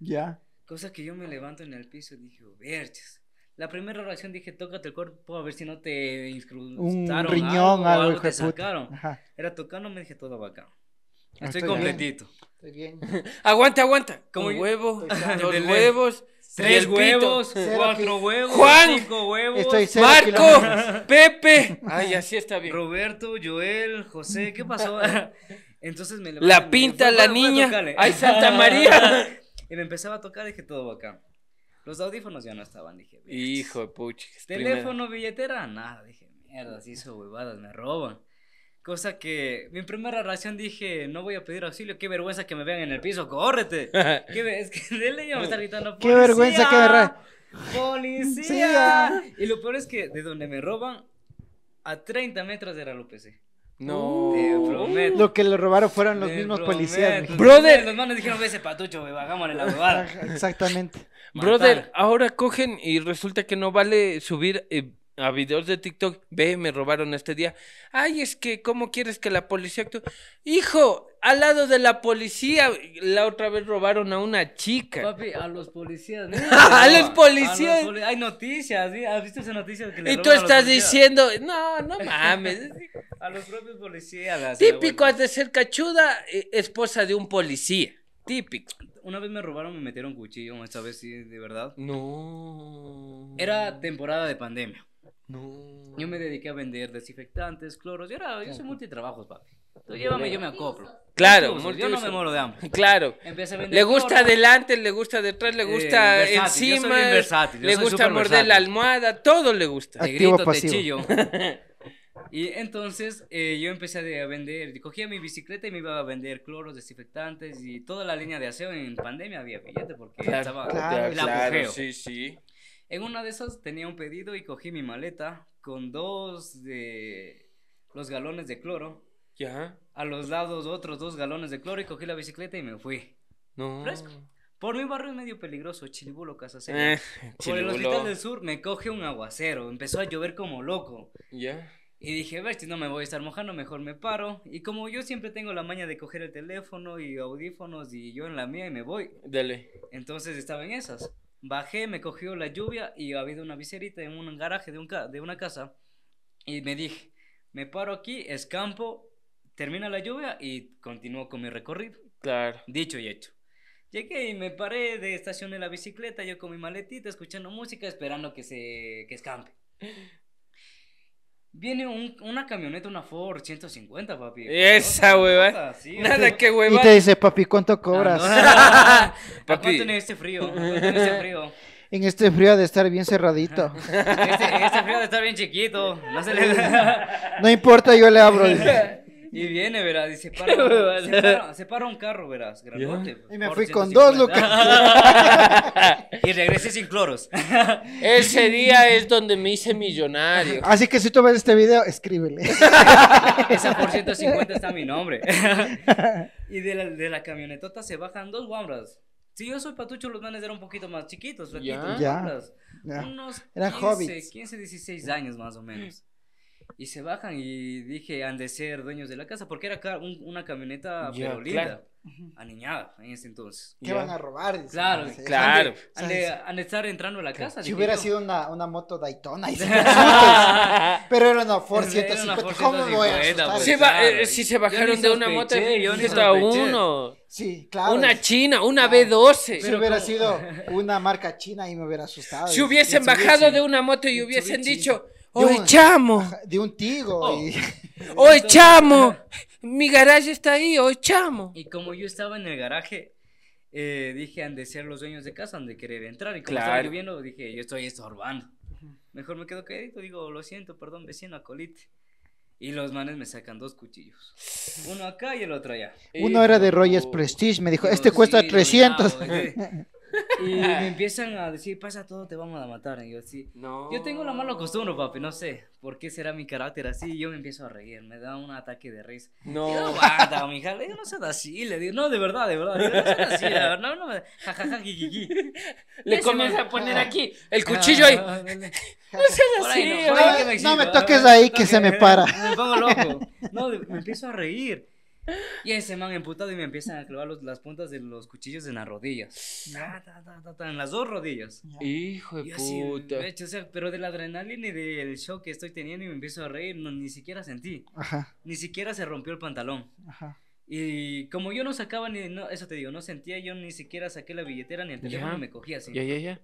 Ya. Cosa que yo me levanto en el piso y dije, verches. La primera oración dije, tócate el cuerpo a ver si no te inscribieron. Un riñón, algo, algo, algo te sacaron. Era tocando, me dije, todo bacán. Ah, estoy, Estoy completito. Estoy bien. aguanta, aguanta. Como huevo, dos huevos. Tres huevos, cuatro huevos, Juan, cinco huevos, Marco, Pepe. Ay, así está bien. Roberto, Joel, José, ¿qué pasó? Entonces me La pinta la niña. Ay, Santa María. Y me empezaba a tocar, dije todo acá. Los audífonos ya no estaban, dije. Hijo de puch. Teléfono, billetera, nada. Dije, mierda, si hizo huevadas, me roban. Cosa que mi primera reacción dije, no voy a pedir auxilio, qué vergüenza que me vean en el piso, córrete. es que de iba me estar gritando, ¡Policía! Qué vergüenza, qué vergüenza. ¡Policía! y lo peor es que de donde me roban, a 30 metros era el UPC. No, uh. Lo que le robaron fueron los mismos policías. Brother. Los manos dijeron, ve ese patucho, güey, hagámosle la robada. Exactamente. Brother, ahora cogen y resulta que no vale subir eh, a videos de TikTok, ve, me robaron este día. Ay, es que, ¿cómo quieres que la policía actúe? Hijo, al lado de la policía, la otra vez robaron a una chica. Papi, a los policías. a, los policías. hay noticias, ¿Has visto esa noticia Y tú estás diciendo, no, no mames. a los propios policías. Típico, has de ser cachuda, eh, esposa de un policía. Típico. Una vez me robaron, me metieron cuchillo, esta vez sí, de verdad. No. Era temporada de pandemia. Yo me dediqué a vender desinfectantes, cloros. Yo, era, yo soy multitrabajos, papi. Tú llévame, yo me acoplo. Claro, yo no me muero de hambre. Claro. le gusta delante, adelante, le gusta detrás, le eh, gusta encima. le gusta morder la almohada, todo le gusta. Te grito, pasivo. te Y entonces eh, yo empecé a vender, cogía mi bicicleta y me iba a vender cloros, desinfectantes y toda la línea de aseo en pandemia había billete porque estaba claro, Claro, sí, sí. En una de esas tenía un pedido y cogí mi maleta con dos de los galones de cloro. Ya. A los lados otros dos galones de cloro y cogí la bicicleta y me fui. No. Fresco. Por mi barrio es medio peligroso, Chilibulo, casa Eh, Por el Hospital del Sur me coge un aguacero, empezó a llover como loco. Ya. Y dije, a ver, si no me voy a estar mojando, mejor me paro. Y como yo siempre tengo la maña de coger el teléfono y audífonos y yo en la mía y me voy. Dale. Entonces estaba en esas. Bajé, me cogió la lluvia y había una viserita en un garaje de, un de una casa. Y me dije, me paro aquí, escampo, termina la lluvia y continúo con mi recorrido. Claro. Dicho y hecho. Llegué y me paré de estación la bicicleta, yo con mi maletita, escuchando música, esperando que se que escampe. Viene un, una camioneta, una Ford 150, papi. Esa, hueva. Nada que hueva. Y te dice, papi, ¿cuánto cobras? papi. ¿Cuánto en este frío? en este frío? En este frío ha de estar bien cerradito. en este, este frío ha de estar bien chiquito. No, se le... no importa, yo le abro. Dice. Y viene, verás, y se para, un carro, verás, grandote. Y me fui con dos, Lucas. y regresé sin cloros. Ese día es donde me hice millonario. Así que si tú ves este video, escríbele. Esa por 150 está mi nombre. y de la, de camionetota se bajan dos guambras. Si yo soy patucho, los manes eran un poquito más chiquitos, Ya, ya. Unos Era 15, 16 años más o menos. Y se bajan y dije, han de ser dueños de la casa, porque era una camioneta yeah, linda, aniñada en ese entonces. ¿Qué van a robar? Claro, claro. Han, estar entrando a la casa. Si hubiera sido una, moto Daytona. pero era una Ford 150. ¿Cómo si se bajaron de una moto, yo uno. Sí, claro. Una china, una B12. Si hubiera sido una marca china y me hubiera asustado. Si hubiesen bajado de una moto y hubiesen dicho... ¡Oh, chamo! De un tigo. Oh. chamo! Mi garaje está ahí, ¡hoy chamo! Y como yo estaba en el garaje, eh, dije, han de ser los dueños de casa, han de querer entrar. Y como claro. estaba dije, yo estoy estorbando. Mejor me quedo quieto digo, lo siento, perdón, vecino, acolite. Y los manes me sacan dos cuchillos. Uno acá y el otro allá. Uno era de eh, Royce Prestige, me dijo, este cuesta 300. Y me empiezan a decir, pasa todo, te vamos a matar. Y yo así, yo tengo la mala costumbre, papi, no sé por qué será mi carácter así. Y yo me empiezo a reír, me da un ataque de risa. No. mija, no seas así. Le digo, no, de verdad, de verdad, no seas así, no, no, jajaja, Le comienza a poner aquí el ah, cuchillo ahí. no seas así. No, no, me toques ahí que se me para. Me pongo loco. No, me empiezo a reír. Y ese man emputado y me empiezan a clavar los, las puntas de los cuchillos en las rodillas. Ta, ta, ta, en las dos rodillas. Hijo de puta. pero de la adrenalina y del shock que estoy teniendo y me empiezo a reír, no, ni siquiera sentí. Ajá. Ni siquiera se rompió el pantalón. Ajá. Y como yo no sacaba ni, eso te digo, no sentía, yo ni siquiera saqué la billetera ni el teléfono me cogía así. Ya, ya, ya.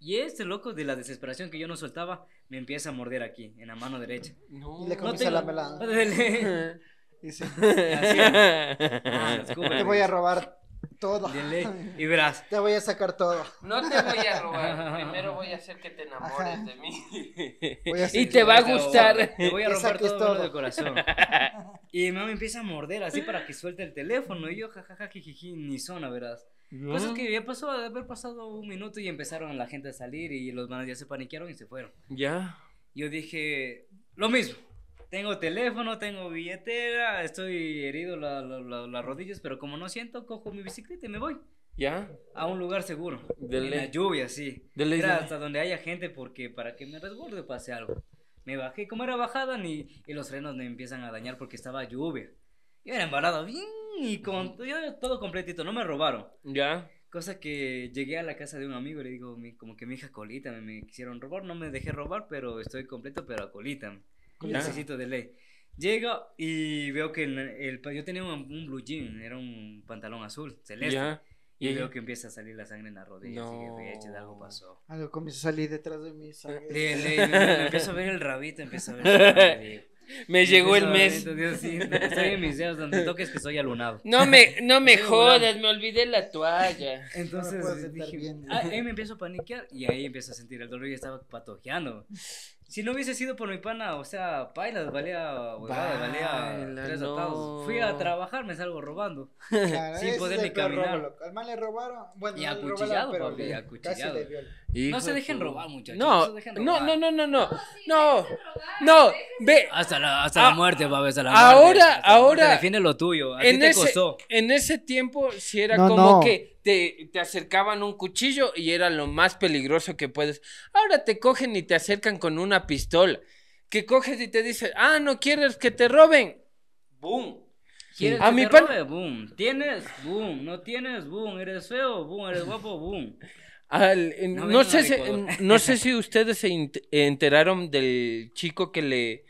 Y este loco de la desesperación que yo no soltaba, me empieza a morder aquí, en la mano derecha. No, y le comienza la Ah, te voy a robar todo. y verás. Te voy a sacar todo. No te voy a robar. Primero voy a hacer que te enamores de mí. Y te va a gustar. Te voy a robar todo, de corazón. Y mi mamá empieza a morder así para que suelte el teléfono. Y yo, jajaja, ni zona, verás. Pues es que ya pasó de haber pasado un minuto y empezaron la gente a salir y los manos ya se paniquearon y se fueron. Ya. Yo dije, lo mismo. Tengo teléfono, tengo billetera, estoy herido la, la, las rodillas, pero como no siento, cojo mi bicicleta y me voy. ¿Ya? A un lugar seguro. De la lluvia, sí. De hasta donde haya gente porque para que me resguarde pase algo. Me bajé, como era bajada, ni, y los frenos me empiezan a dañar porque estaba lluvia. Yo era embarado bien y con todo completito, no me robaron. ¿Ya? Cosa que llegué a la casa de un amigo y le digo, como que mi hija colita, me, quisieron robar, no me dejé robar, pero estoy completo, pero colita necesito de ley. Llego y veo que el, yo tenía un, blue jean, era un pantalón azul, celeste. Y, veo que empieza a salir la sangre en la rodilla, No. algo pasó. Algo comienza a salir detrás de mí. Sangre. empiezo a ver el rabito, empiezo a ver. el rabito, me llegó el mes. estoy en mis dedos donde toques que soy alunado. No me, no me jodas, me olvidé la toalla. Entonces ah, ahí me empiezo a paniquear y ahí empiezo a sentir el dolor y estaba patojeando. Si no hubiese sido por mi pana, o sea, pailas, valía, huevada, valía tres atados. Fui a trabajar, me salgo robando. sin poder ni caminar. al mal le robaron, bueno, y acuchillado, robaron, pero papi, acuchillado no se dejen robar, muchachos. No, no, no, no, no, no, no, ve. Hasta la, hasta la ah, muerte, papá, hasta la ahora, muerte. ahora, ahora. define lo tuyo, en ese, En ese tiempo Si era como que te, te, acercaban un cuchillo y era lo más peligroso que puedes. Ahora te cogen y te acercan con una pistola. Que coges y te dicen, ah, no quieres que te roben. ¡Boom! a mi te ¡Boom! ¿Tienes? ¡Boom! ¿No tienes? ¡Boom! ¿Eres feo? ¡Boom! ¿Eres guapo? ¡Boom! no, sé si, no, sé, si ustedes se enteraron del chico que le,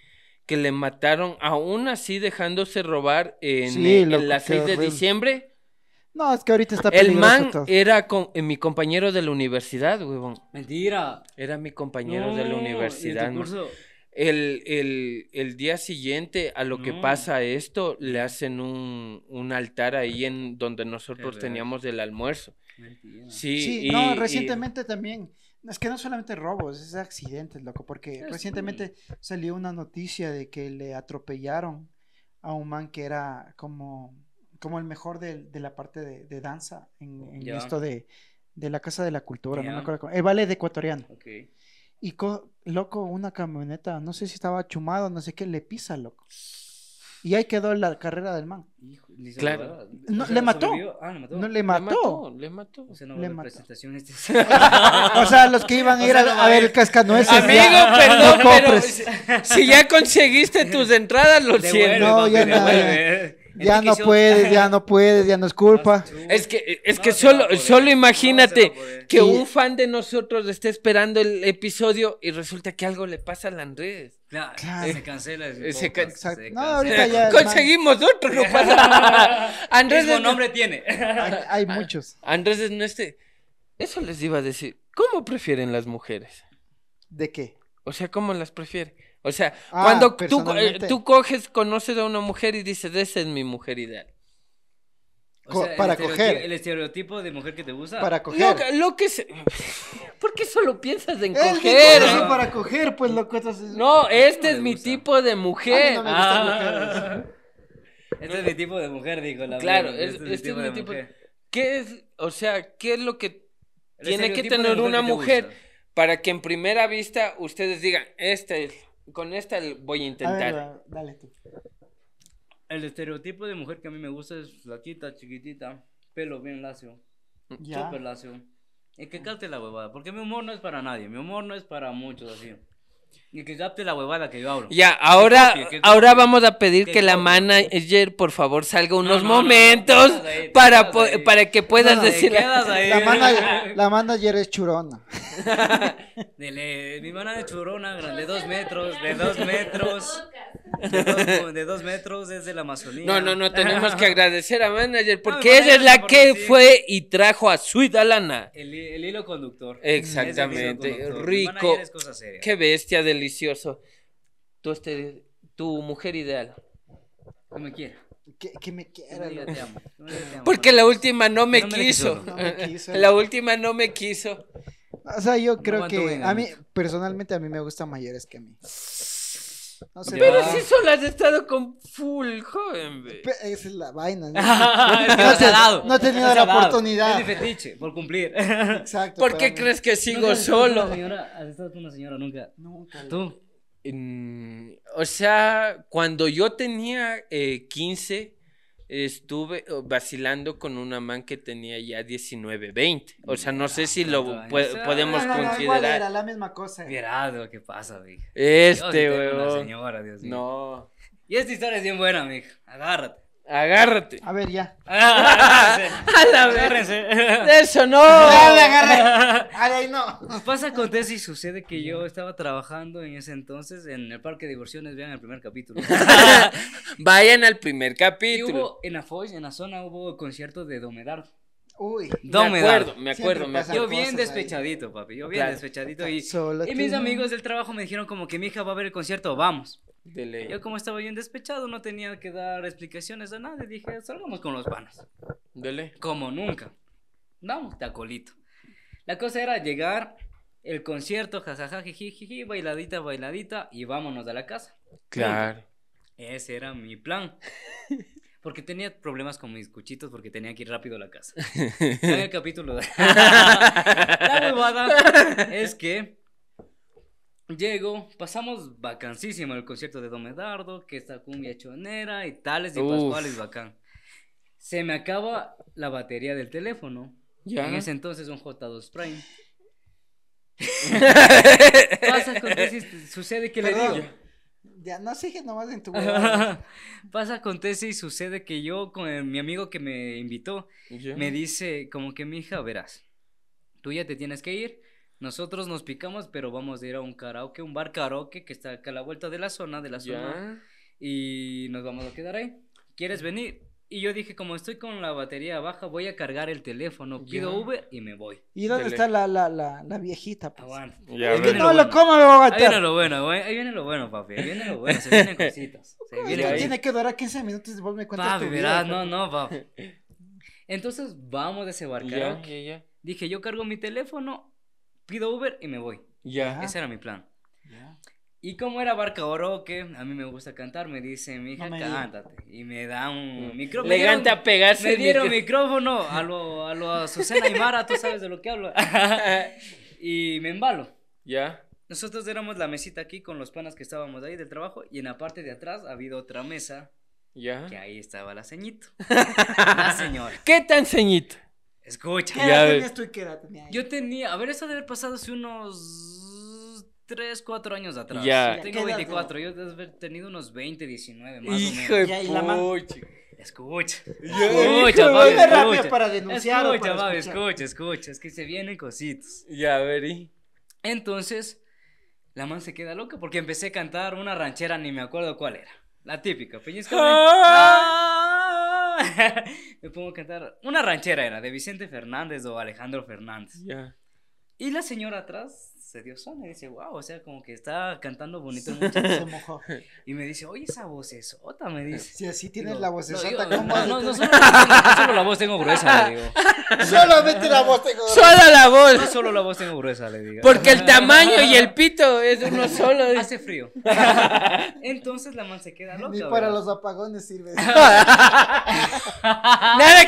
que le mataron, aún así dejándose robar en, la 6 de diciembre. No, es que ahorita está El man era con, eh, mi compañero de la universidad, huevón. Mentira. Era mi compañero de la universidad. El, el, el, día siguiente a lo que pasa esto, le hacen un, un, altar ahí en donde nosotros teníamos el almuerzo. Sí, no, recientemente también. Es que no solamente robos, es accidentes, loco, porque recientemente salió una noticia de que le atropellaron a un man que era como, como el mejor de, la parte de, danza en, esto de, de, la Casa de la Cultura, no me acuerdo. Cómo. El eh, ballet ecuatoriano. Okay. Y loco, una camioneta, no sé si estaba chumado, no sé qué, le pisa, loco. Y ahí quedó la carrera del man. claro. No, ah, le, mató. No, le mató. le mató. O sea, no le este o sea, los que iban a ir a, ver el cascanueces. Amigo, perdón, no pero si ya conseguiste tus entradas, lo siento. No, ya no puedes, ya no puedes, ya no es culpa. Es que, es que solo, solo imagínate que un fan de nosotros esté esperando el episodio y resulta que algo le pasa a Andrés. se cancela. No, ya Conseguimos otro, no pasa Andrés nombre tiene. Hay, ah, muchos. Andrés no este. Eso les iba a decir. ¿Cómo prefieren las mujeres? ¿De qué? O sea, ¿cómo las prefieren? O sea, ah, cuando eh, tú, coges, conoces a una mujer y dices, esa es mi mujer ideal. para coger. El estereotipo de mujer que te gusta. Para coger. Lo, que ¿Por qué solo piensas en coger? no. para coger, pues lo que este es... No, ah. este es mi tipo de mujer. Este es mi tipo de mujer, digo la Claro, este, es mi tipo, de ¿Qué es, o sea, qué es lo que tiene que tener una mujer para que en primera vista ustedes digan, esta es con esta voy a intentar. dale tú. El estereotipo de mujer que a mí me gusta es flaquita, chiquitita, pelo bien lacio, ¿Ya? super lacio. Y que calte la huevada, porque mi humor no es para nadie, mi humor no es para muchos así. Y que te la huevada que yo abro Ya, ahora, ahora vamos a pedir que, la manager, por favor, salga unos momentos para, que puedas decir. La, manager, la manager es churona. mi manager es churona, de dos metros, de dos metros. De dos, de es metros la Amazonía. No, no, no, tenemos que agradecer a Manager porque ella es la que fue y trajo a Sweet Alana. El, hilo conductor. Exactamente. Rico. Qué bestia de delicioso. Tú este, tu mujer ideal. Como quiera. Que, me quiera. amo, Porque la última no me, quiso. la última no me quiso. O sea, yo creo que a mí, personalmente, a mí me gustan mayores que a mí pero si solo has estado con full joven, Esa Es la vaina, ¿no? no, dado. no he tenido la oportunidad. fetiche, por cumplir. Exacto. ¿Por qué crees que sigo solo? ¿Has estado con una señora nunca? ¿Tú? Mm, o sea, cuando yo tenía 15, eh, estuve oh, vacilando con una man que tenía ya 19, 20. O sea, no sé ah, si lo ¿eh? podemos considerar. era la misma cosa. Mirado, lo que pasa, mija? Este, weón. señora, Dios No. Y esta historia es bien buena, mija. Agárrate. Agárrate. A ver, ya. a la Agárrense. Eso no. Dale, agárrate. Ahí no. Pasa, con y sucede que yo estaba trabajando en ese entonces en el parque de diversiones. Vean el primer capítulo. Vayan al primer capítulo. Y en Afoy, en la zona, hubo concierto de Domedar. Uy, me acuerdo, me acuerdo, me acuerdo. Yo bien despechadito, papi, yo bien despechadito. Y, y mis amigos del trabajo me dijeron como que mi hija va a ver el concierto, vamos. Yo como estaba bien despechado, no tenía que dar explicaciones a nadie. Dije, salgamos con los panas. ¿Dele? Como nunca. Vamos, tacolito. La cosa era llegar, el concierto, jajaja, jiji, bailadita, bailadita, y vámonos a la casa. Claro. Ese era mi plan. Porque tenía problemas con mis cuchitos porque tenía que ir rápido a la casa. el capítulo la huevada es que Llego, pasamos vacancísimo el concierto de Domedardo, que está cumbia chonera y tales y pascuales bacán. Se me acaba la batería del teléfono. ¿Ya? En ese entonces un J2 Prime. Pasa con tesis, este, sucede que le digo. Ya, no sé nomás en tu Pasa con tesis y sucede que yo con mi amigo que me invitó me dice como que mi hija, verás, tú ya te tienes que ir nosotros nos picamos, pero vamos a ir a un karaoke, un bar karaoke que está acá a la vuelta de la zona, de la zona. Y nos vamos a quedar ahí. ¿Quieres venir? Y yo dije, como estoy con la batería baja, voy a cargar el teléfono, pido Uber y me voy. ¿Y dónde está la, la, la, viejita? Pues? es que no lo, coma, como me voy a Ahí viene lo bueno, Ahí viene lo bueno, papi. Ahí viene lo bueno. Se vienen cositas. Tiene que durar 15 minutos y Papi, tu no, no, papi. Entonces, vamos a bar karaoke Dije, yo cargo mi teléfono pido Uber y me voy. Ya. Ese era mi plan. Ya. Y como era barca que a mí me gusta cantar, me dice mi hija, cántate. Y me da un mm. micrófono. Me a pegarse. Me dieron micrófono a lo, a lo Azucena y Mara, tú sabes de lo que hablo. y me embalo. Ya. Nosotros éramos la mesita aquí con los panas que estábamos ahí del trabajo y en la parte de atrás ha habido otra mesa. Ya. Que ahí estaba la ceñito. la señora. ¿Qué tan ceñito? Escucha. ¿Qué edad tenías tú y qué yo? tenía, a ver, eso debe haber pasado hace unos 3, 4 años atrás. Yo tengo 24, yo debo haber tenido unos 20, 19 más Hijo o menos. de Escucha. Escucha, escucha. Escucha, escucha, es que se vienen cositos Ya, a ver, y. Entonces, la man se queda loca porque empecé a cantar una ranchera, ni me acuerdo cuál era. La típica, pellizcame. Pues, ah, me pongo a cantar. Una ranchera era, de Vicente Fernández o Alejandro Fernández. Y la señora atrás se dio zona y dice, wow, o sea, como que está cantando bonito y me dice, oye, esa voz es otra me dice. Si así tienes la voz es otra ¿cómo? No, no, no, solo, la voz tengo gruesa, le digo. Solamente la voz tengo gruesa. Solo la voz. solo la voz tengo gruesa, le digo. Porque el tamaño y el pito es uno solo. Hace frío. Entonces la man se queda loca. Ni para los apagones sirve. Nada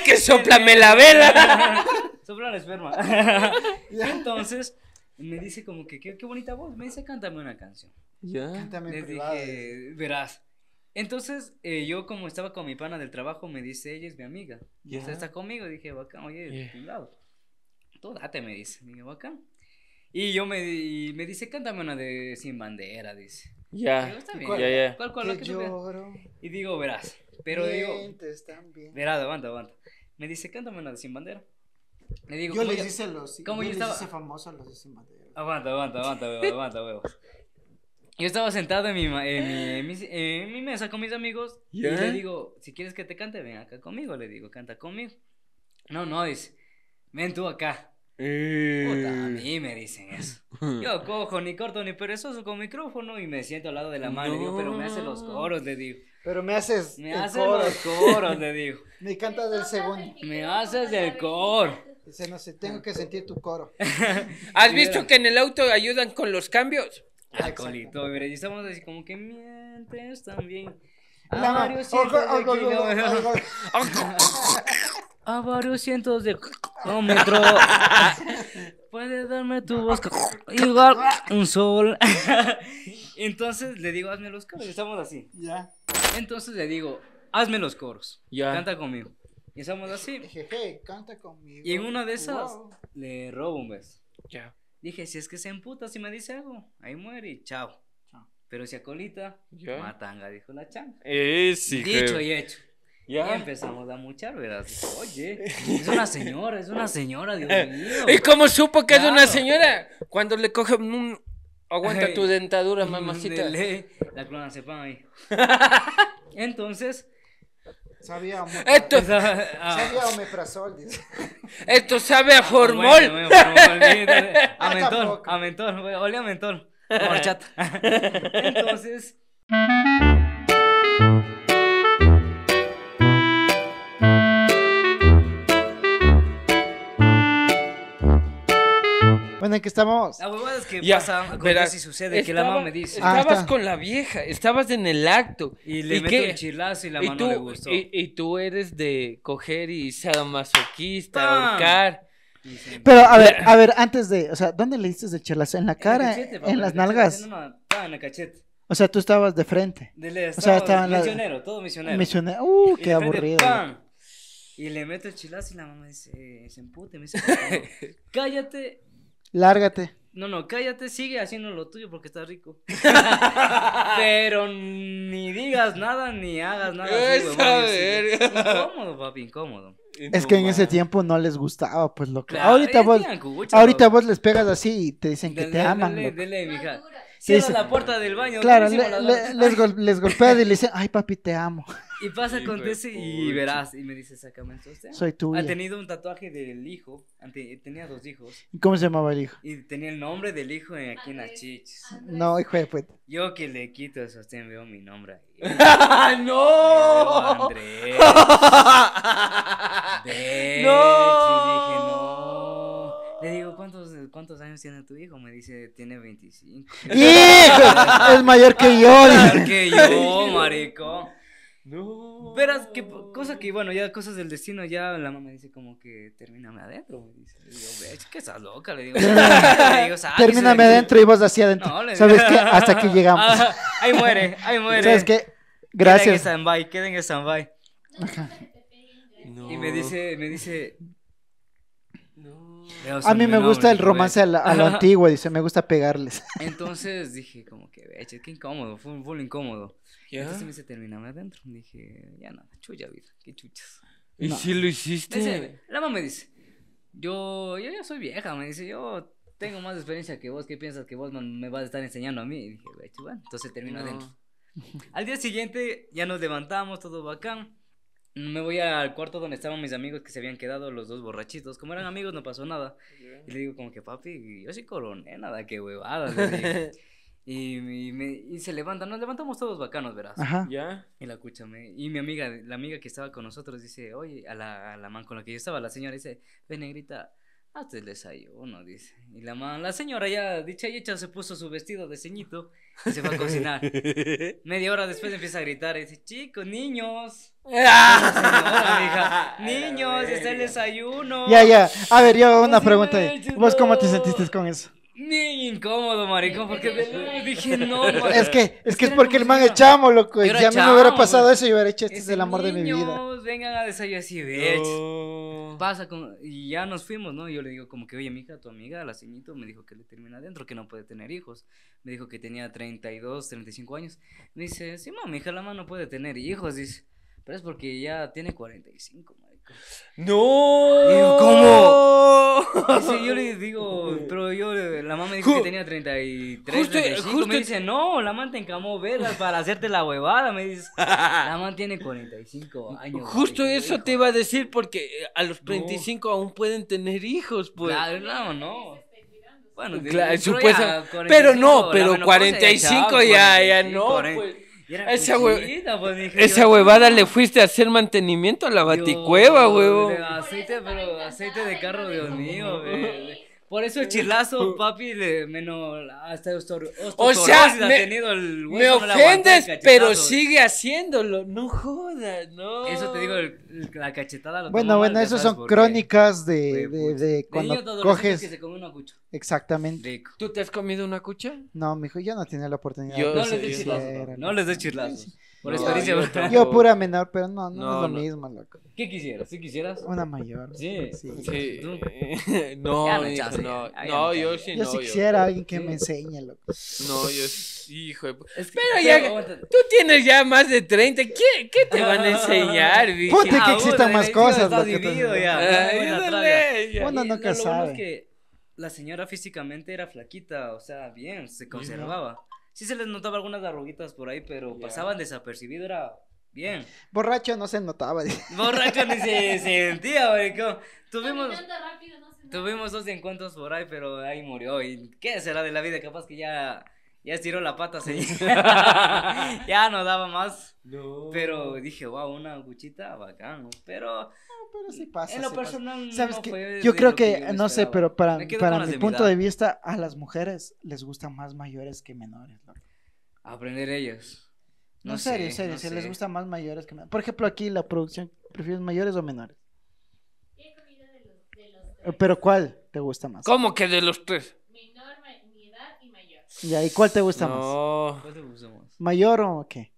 que soplame la vela. Sopla la esperma. Entonces me dice como que, qué, bonita voz, me dice, cántame una canción. Ya. Cántame Les dije, verás. Entonces, eh, yo como estaba con mi pana del trabajo, me dice, ella es mi amiga. Ya. está conmigo. Dije, bacán, oye, yeah. lado. Tú date, me dice. Dije, bacán. Y yo me, y me dice, cántame una de Sin Bandera, dice. Ya. ya, ya. ¿Cuál, Y digo, verás. Pero Mientes, digo. Verás, aguanta, aguanta. Me dice, cántame una de Sin Bandera. Le digo, yo les hice los. ¿cómo yo, estaba... Aguanta, aguanta, aguanta, Yo estaba sentado en mi, en mi, en mi, mesa con mis amigos y le digo, si quieres que te cante, ven acá conmigo. Le digo, canta conmigo. No, no, dice, ven tú acá. Eh. Puta, a mí me dicen eso. Yo cojo ni corto ni perezoso con micrófono y me siento al lado de la mano. pero me hace los coros, le digo. Pero me haces. Me haces los coros, le digo. Me canta del segundo. Me haces del coro tengo que sentir tu coro. ¿Has visto que en el auto ayudan con los cambios? Ay colito, y estamos así como que mientes también. A varios cientos de kilómetros. Puedes darme tu voz. Igual un sol. Entonces le digo, hazme los coros. Estamos así. Ya. Entonces le digo, hazme los coros. Canta conmigo. Empezamos así. Jeje, canta conmigo. Y en una de esas le robo un beso. Ya. Dije, si es que se emputa, si me dice algo, ahí muere y chao. Pero si a colita, matanga, dijo la changa. Eh, sí, Dicho y hecho. Ya. Y empezamos a muchar, ¿verdad? Oye, es una señora, es una señora, Dios eh, mío. ¿Y cómo supo que es una señora? Cuando le coge un... Aguanta tu dentadura, mamacita. Dele, la pone ahí. Entonces, Sabía o Esto, ah. sabía omeprazol, dice. Esto sabe a formol. a mentor, a mentor, olé a mentor. Entonces... en que estábamos. La huevada es que ya, pasa, verás, si sucede, que la mamá me dice. Ah, estabas con la vieja, estabas en el acto. Y le meto un chilazo y la mamá le gustó. Y, tú eres de coger y sadomasoquista, masoquista, ah. ahorcar. Pero a ver, a ver, antes de, o sea, ¿dónde le diste el chilazo? ¿En la cara? ¿En, las nalgas? en la cachete. O sea, tú estabas de frente. o sea, misionero, la... todo misionero. Misionero. Uh, qué aburrido. y le meto el chilazo y la mamá dice, eh, se empute, me dice, cállate Lárgate. No, no, cállate, sigue haciendo lo tuyo porque está rico. Pero ni digas nada ni hagas nada. incómodo, papi, incómodo. Es que en ese tiempo no les gustaba, pues lo ahorita vos, ahorita vos les pegas así y te dicen que te aman. Dele, Cierra la puerta del baño. Claro, le, les, les, golpea y le dice, ay papi, te amo. Y pasa con ese y verás, y me dice, sácame entonces. Soy tuya. Ha tenido un tatuaje del hijo, tenía dos hijos. ¿Y cómo se llamaba el hijo? Y tenía el nombre del hijo aquí en la chicha No, hijo de puta. Yo que le quito eso usted veo mi nombre ahí. ¡Ah, ¡No! no. dije, no. Le digo, ¿cuántos, ¿cuántos años tiene tu hijo? Me dice, tiene 25. ¡Hijo! es mayor que yo. Mayor que yo, marico. No. Verás que cosa que, bueno, ya cosas del destino, ya la mamá me dice como que termíname adentro. Me dice, le digo, es que estás loca, le digo. le digo termíname adentro y vos así adentro. No, ¿Sabes qué? Hasta aquí llegamos. Ah, ahí muere, ahí muere. ¿Sabes qué? Gracias. Queden en stand-by, en stand-by. Y me dice, me dice, a mí me gusta el romance a lo antiguo, antigua, dice, me gusta pegarles. Entonces dije, como que, veche, qué incómodo, fue un full incómodo. Entonces me dice, terminaba adentro. Dije, ya nada, chulla vida, qué chuchas. ¿Y si lo hiciste? la mamá me dice, yo, yo ya soy vieja, me dice, yo tengo más experiencia que vos, ¿qué piensas que vos me vas a estar enseñando a mí? Y dije, bueno, entonces termino adentro. Al día siguiente ya nos levantamos, todo bacán me voy al cuarto donde estaban mis amigos que se habían quedado los dos borrachitos. Como eran amigos, no pasó nada. Y le digo como que, papi, yo sí coroné, nada, que huevadas. y, y, se levanta, nos levantamos todos bacanos, verás. Ya. Y la escúchame. Y mi amiga, la amiga que estaba con nosotros, dice, oye, a la, a la man con la que yo estaba, la señora dice, ven negrita, Hace el desayuno, dice. Y la, la señora ya dicha y hecha se puso su vestido de ceñito y se va a cocinar. Media hora después empieza a gritar y dice, chicos, niños. niños, está el desayuno. Ya, ya. A ver, yo una pregunta. ¿Vos cómo te sentiste con eso? Ni incómodo, marico porque dije, no, Es que, es que es porque el man echamos loco. Y a mí me hubiera pasado eso y hubiera hecho, este es, el amor de mi vida. vengan a desayunar así, de Pasa con, y ya nos fuimos, ¿no? Yo le digo como que, oye, hija, tu amiga, la ceñito, me dijo que le termina adentro, que no puede tener hijos. Me dijo que tenía 32, 35 años. Me dice, sí, hija, la no puede tener hijos, dice. Pero es porque ya tiene 45, man. ¡No! Digo, ¿cómo? yo le digo, pero yo, la mamá me dijo que tenía 33, justo, justo me dice, no, la mamá te encamó velas para hacerte la huevada, me dice, la mamá tiene 45 años. Justo eso te iba a decir, porque eh, a los 35 aún pueden tener hijos, pues. Claro, no, no. Bueno, claro, pero no, pero 45 ya, ya, no, pues. Esa, pues, huevada le fuiste a hacer mantenimiento a la baticueva, huevo. Aceite, pero aceite de carro, Dios mío, bebé por eso el chilazo papi, le, menos hasta ostor, O sea, me, ha tenido el ofendes, pero sigue haciéndolo. No jodas, no. Eso te digo, el, la cachetada. Lo bueno, bueno, eso son crónicas de, pues, de, de, cuando coges. Que se una cucha. Exactamente. ¿Tú te has comido una cucha? No, mi hijo, yo no tenía la oportunidad. Yo, no, les doy chilazo, no, les doy por no, experiencia. Yo, yo pura menor, pero no, no, no es lo no. mismo, loco. ¿Qué quisieras? ¿Sí quisieras? Una mayor. Sí. Sí. sí. No, ya me no, ya, ya no, yo sí yo no. Si yo quisiera alguien que me enseñe, loco. No, yo hijo. De... Es que, pero ya pero... tú tienes ya más de 30, ¿qué, qué te van a enseñar, bicho? que ah, existan más cosas, loco. ya. Ah, no nunca sabe. La señora físicamente era flaquita, o sea, bien, se conservaba. Sí se les notaba algunas arruguitas por ahí, pero pasaban desapercibido, era bien. Borracho no se notaba. Borracho ni se sentía, güey. Tuvimos, tuvimos dos encuentros por ahí, pero ahí murió. ¿Y qué será de la vida? Capaz que ya ya estiró la pata, señor. ya no daba más. Pero dije, wow, una guchita, bacán. Pero. Ah, pero sí pasa. En lo personal, ¿Sabes Yo creo que, no sé, pero para, para mi punto de vista, a las mujeres les gustan más mayores que menores. ¿no? Aprender ellos. No, sé, serio, en serio, si les gusta más mayores que menores. Por ejemplo, aquí la producción, ¿prefieres mayores o menores? de los ¿Pero cuál te gusta más? ¿Cómo que de los tres? ¿y cuál te gusta más? ¿Cuál te ¿Mayor o qué?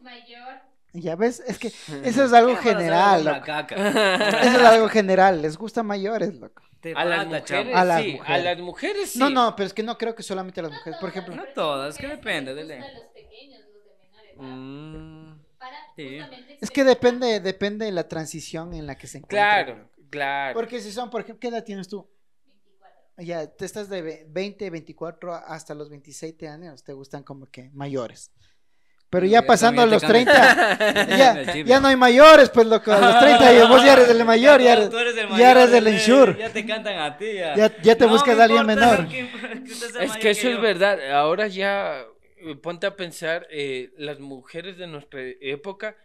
Mayor. Ya ves, es que eso es algo general. Eso es algo general, les gusta mayores, loco. A las, mujeres, sí, sí. No, no, pero es que no creo que solamente a las mujeres, por ejemplo. No todas, es que depende A los pequeños, los de menor edad. Mm. para Es que depende, depende de la transición en la que se encuentran. Claro, claro. Porque si son, por ejemplo, ¿qué edad tienes tú? ya te estás de 20, 24 hasta los 27 años, te gustan como que mayores. Pero ya, pasando a los 30, ya, ya, no hay mayores, pues loco, a los 30 y vos ya eres el mayor, ya eres, ya del eh, Ya te cantan a ti, ya. Ya, te buscas a alguien menor. es que eso es verdad, ahora ya, eh, ponte a pensar, eh, las mujeres de nuestra época,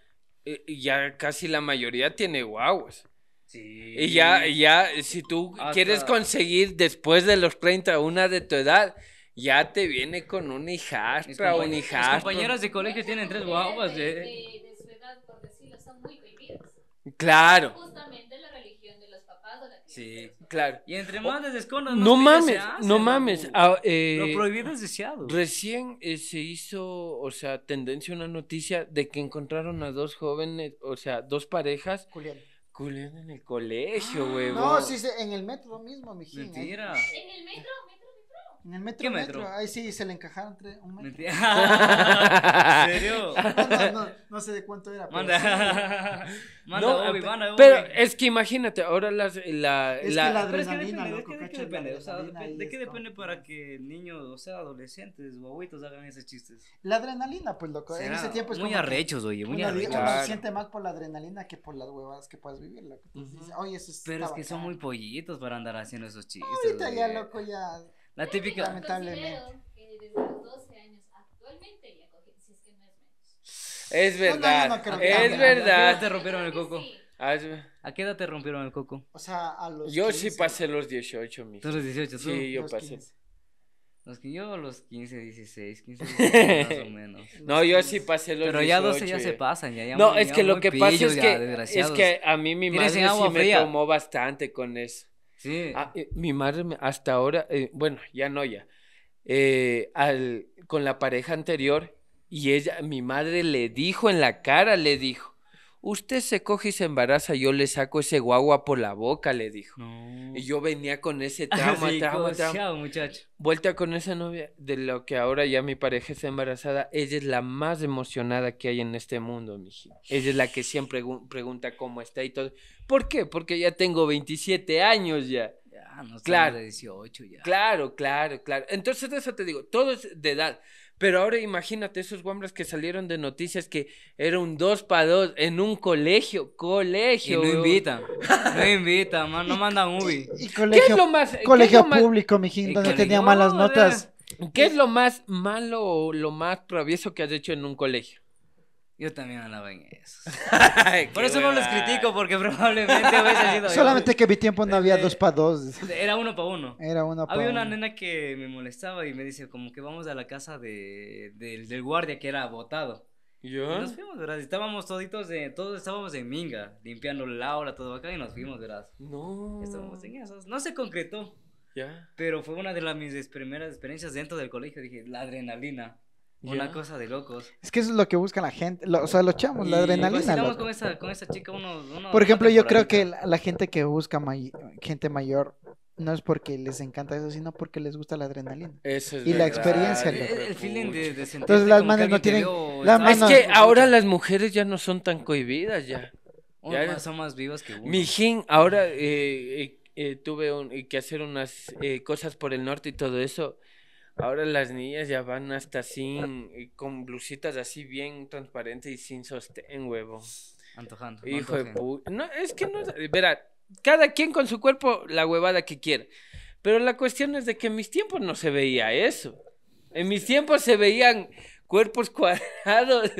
ya casi la mayoría tiene guaguas. Y ya, ya, si tú quieres conseguir después de los 30 una de tu edad, ya te viene con un hijastra, un hijastro. Mis compañeras de colegio tienen tres guaguas, eh. De, de, su edad, por decirlo, son muy prohibidas. Claro. Justamente la religión de los papás Sí, claro. Y entre más les oh, no mames, no mames. Ah, eh, lo prohibido es deseado. Recién eh, se hizo, o sea, tendencia una noticia de que encontraron a dos jóvenes, o sea, dos parejas. Julián Culeando en el colegio, güey. Ah, no, sí, en el metro mismo, mijín. Mentira. En el metro, metro en el metro. ¿Qué metro? Ahí sí, se le encajaron entre un metro. ¿En serio? No, sé de cuánto era. Pero manda. manda, Pero es que imagínate, ahora la... Es la... que la adrenalina, loco, ¿De qué depende? ¿de qué depende para que niños, o sea, adolescentes, guaguitos hagan esos chistes? La adrenalina, pues, loco. en ese tiempo es Muy arrechos, oye, muy arrechos. se siente más por la adrenalina que por las huevadas que puedes vivir, loco. oye, eso Pero es que son muy pollitos para andar haciendo esos chistes. Ahorita ya, loco, ya la típica. Lamentablemente. Es verdad. No, no, no, es verdad. Te rompieron el coco. Ah, ¿A qué edad te rompieron el coco? O sea, a los. Yo sí pasé los 18, mijo. ¿Tú los 18? Sí, yo pasé. Los que yo los 15, 16, 15, 16, más o menos. no, yo sí pasé los Pero ya 12 ya, se pasan, ya, ya No, es que lo que pasa es que es que a mí mi madre sí agua me bastante con eso. Sí. Ah, eh, mi madre hasta ahora, eh, bueno, ya no ya, eh, al, con la pareja anterior y ella, mi madre le dijo en la cara, le dijo, usted se coge y se embaraza, yo le saco ese guagua por la boca, le dijo. Y yo venía con ese ah, trauma, trauma, muchacho. Vuelta con esa novia, de lo que ahora ya mi pareja está embarazada, ella es la más emocionada que hay en este mundo, hija. Ella es la que siempre pregunta cómo está y todo. ¿Por qué? Porque ya tengo 27 años ya. Ya, no claro. 18 ya. Claro, claro, claro. Entonces, eso te digo, todo es de edad. Pero ahora imagínate esos guambras que salieron de noticias que era un dos para dos en un colegio, colegio. Y no invitan, no invitan, no mandan UBI. colegio, ¿Qué es lo más, colegio público, mijín, donde tenía malas notas. ¿Qué es lo más malo o lo más travieso que has hecho en un colegio? Yo también andaba en eso. Por eso no los critico, porque probablemente sido. Solamente que mi tiempo no había dos para dos. Era uno para uno. Había una nena que me molestaba y me dice, como que vamos a la casa de, del guardia que era botado. ¿Yo? Y nos fuimos, ¿verdad? Estábamos toditos, de, todos estábamos en Minga, limpiando Laura, todo acá, y nos fuimos, ¿verdad? No. Estábamos en esas. No se concretó. ¿Ya? Pero fue una de las, mis primeras experiencias dentro del colegio. Dije, la adrenalina. Una cosa de locos. Es que eso es lo que busca la gente, o sea, los chamos, la adrenalina. Pues con, chica Por ejemplo, yo creo que la, gente que busca gente mayor no es porque les encanta eso, sino porque les gusta la adrenalina. y la experiencia. Entonces las manes no tienen... Es que ahora las mujeres ya no son tan cohibidas ya. ya son más vivas que uno. Mijín, ahora eh, eh, eh, tuve que hacer unas cosas por el norte y todo eso. Ahora las niñas ya van hasta ah. sin, eh, con blusitas así bien transparentes y sin sostén, huevo. Antojando. Hijo de puta. No, es que no. Eh, verá, cada quien con su cuerpo la huevada que quiere. Pero la cuestión es de que en mis tiempos no se veía eso. En mis tiempos se veían cuerpos cuadrados.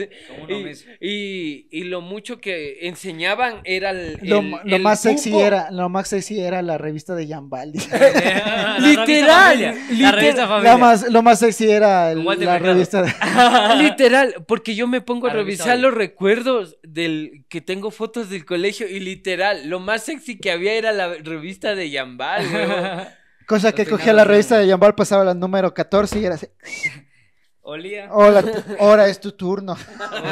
Y, y, lo mucho que enseñaban era el. lo, más sexy era, lo más sexy era la revista de Yambaldi literal. Literal, lo más sexy era la revista de... Ah, literal, porque yo me pongo a, revisar los recuerdos del que tengo fotos del colegio y literal, lo más sexy que había era la revista de Yambal. Cosa que cogía la revista de Jambal, pasaba la número 14 y era así. Olía. Hola, ahora es tu turno.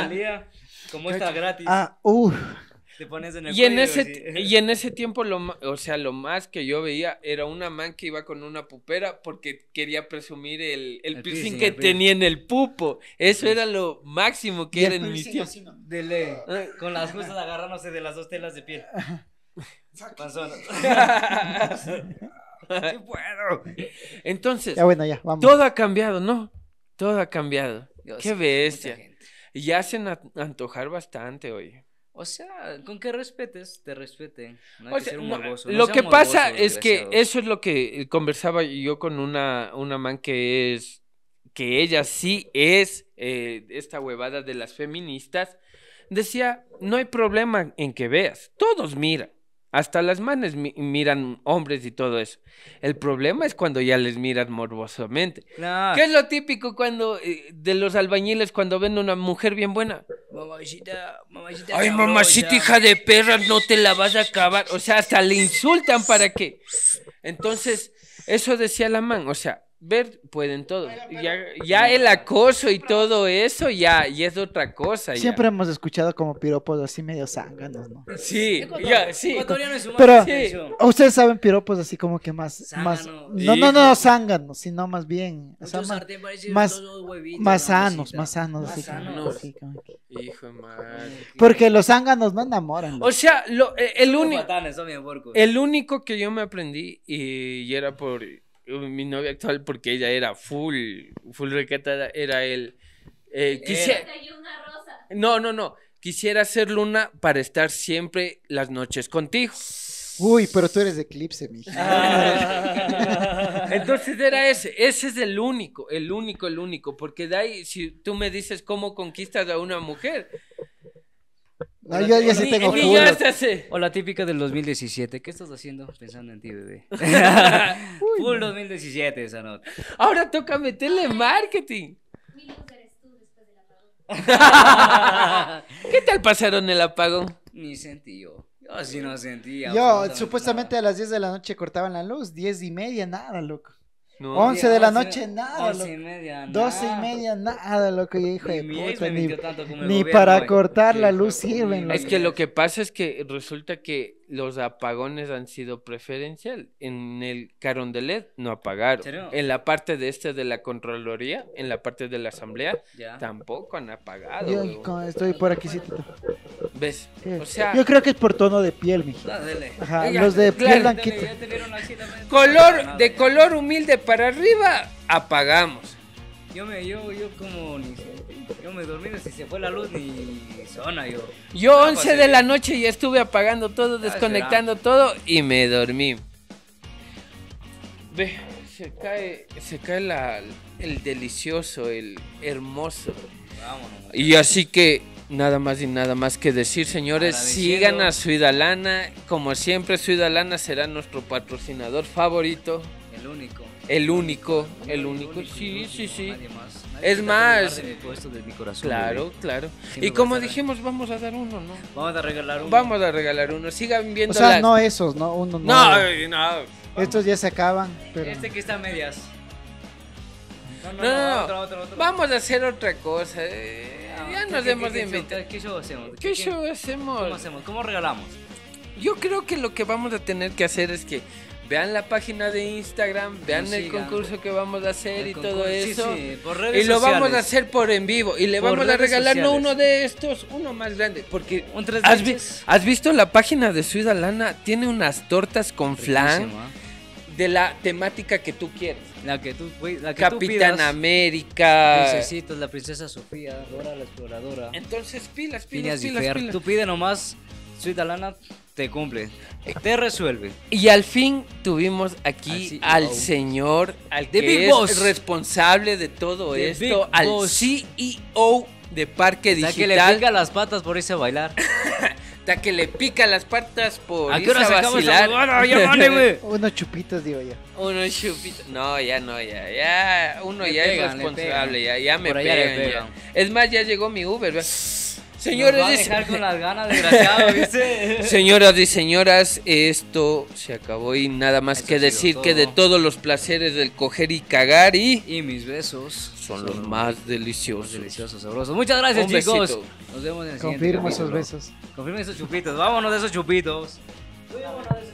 Olía. ¿Cómo está gratis? Ah, uff. Te pones en el y en ese y... en ese tiempo lo o sea lo más que yo veía era una man que iba con una pupera porque quería presumir el, el, piercing, que tenía en el pupo eso era lo máximo que era en mi tiempo de ah. con las cosas agarrándose de las dos telas de piel pasó puedo entonces ya bueno ya vamos todo ha cambiado no todo ha cambiado. Qué bestia. Y hacen antojar bastante, hoy. O sea, con que respetes, te respeten. No hay que ser un lo que pasa es que eso es lo que eh, conversaba yo con una, una man que es, que ella sí es eh, esta huevada de las feministas. Decía, no hay problema en que veas, todos miran. Hasta las manes miran hombres y todo eso. El problema es cuando ya les miran morbosamente. ¿Qué es lo típico cuando eh, de los albañiles cuando ven una mujer bien buena? Mamacita, mamacita. Ay, mamacita, hija de perra, no te la vas a acabar. O sea, hasta le insultan para qué. Entonces, eso decía la man. O sea, ver pueden todo. ya, el acoso y todo eso ya, y es otra cosa. Siempre hemos escuchado como piropos así medio zánganos, ¿no? Sí, ya, sí. Pero ustedes saben piropos así como que más... más no, no, no, zánganos, sino más bien... O más, más, más, sanos, más sanos. Hijo de madre. Porque los zánganos no enamoran. O sea, lo, eh, el único... El único que yo me aprendí y era por mi novia actual, porque ella era full, full recatada, era él. Eh, quisiera... No, no, no. Quisiera ser luna para estar siempre las noches contigo. Uy, pero tú eres de Eclipse, mi ah. entonces era ese, ese es el único, el único, el único, porque de ahí, si tú me dices cómo conquistas a una mujer, Ah, yo, sí tengo O la típica del 2017. ¿Qué estás haciendo pensando en ti, bebé? full 2017 esa nota. Ahora toca meterle marketing. ¿Qué tal pasaron el apago? Ni sentí yo. Yo sí no sentía. Yo, supuestamente a las 10 de la noche cortaban la luz. 10 y media, nada, loco. 11 de la noche, nada. 12 y media, 12 y media, nada, loco. Yo, hijo de puta, ni, ni para cortar la luz sirven. Es que lo que pasa es que resulta que los apagones han sido preferencial. En el Carondelet no apagaron. ¿En, la parte de este de la Contraloría, en la parte de la Asamblea, tampoco han apagado. Yo, estoy por aquí, ¿Ves? O sea, Yo creo que es por tono de piel, mijito. los de piel blanquita. Color, de color humilde para arriba, apagamos. Yo me, yo, como yo me dormí, si se fue la luz ni zona yo. Yo 11 ah, pues, de la eh. noche Ya estuve apagando todo, ah, desconectando todo y me dormí. Ve, se cae, se cae la, el delicioso, el hermoso. Y así que nada más y nada más que decir, señores, sigan a Suidalana. Como siempre, Suidalana será nuestro patrocinador favorito. El único. El único, el único. sí, sí, sí. Es más. claro, claro. y como dijimos, vamos a dar uno, ¿no? Vamos a regalar uno. Vamos a regalar uno. Sigan viendo. O sea, no esos, ¿no? Uno, no, no. estos ya se acaban. Pero... Este que está a medias. No, no, no, Vamos a hacer otra cosa. Eh. Ah, ya nos hemos de inventar. ¿Qué show hacemos? ¿Qué, show hacemos? ¿Cómo hacemos? ¿Cómo regalamos? Yo creo que lo que vamos a tener que hacer es que vean la página de Instagram, vean el concurso que vamos a hacer y todo eso. y lo vamos a hacer por en vivo. Y le vamos a regalar uno de estos, uno más grande. Porque has, visto la página de Suida Lana, tiene unas tortas con flan ¿eh? de la temática que tú quieres. La que tú, la Capitán América. necesito la princesa Sofía, Dora la exploradora. Entonces, pilas, pilas, pilas, pilas. Tú pide nomás Sweet Alana te cumple, te resuelve. Y al fin tuvimos aquí al e señor, al que es responsable de todo esto, al CEO de Parque Digital. que le pica las patas por irse a bailar. Hasta que le pica las patas por ¿A irse a vacilar. Unos chupitos, digo yo. Unos chupitos. No, ya no, ya. Ya uno ya es responsable, ya, me Es más, ya llegó mi Uber. ¿verdad? Señoras y señores. Señoras y señoras, esto se acabó y nada más que decir que de todos los placeres del coger y cagar y. Y mis besos. Son, los más, deliciosos. deliciosos, sabrosos. Muchas gracias, chicos. Nos vemos en el Confirmo siguiente. Confirmo esos besos. Confirmo esos chupitos. Vámonos de esos chupitos. Vámonos de esos chupitos.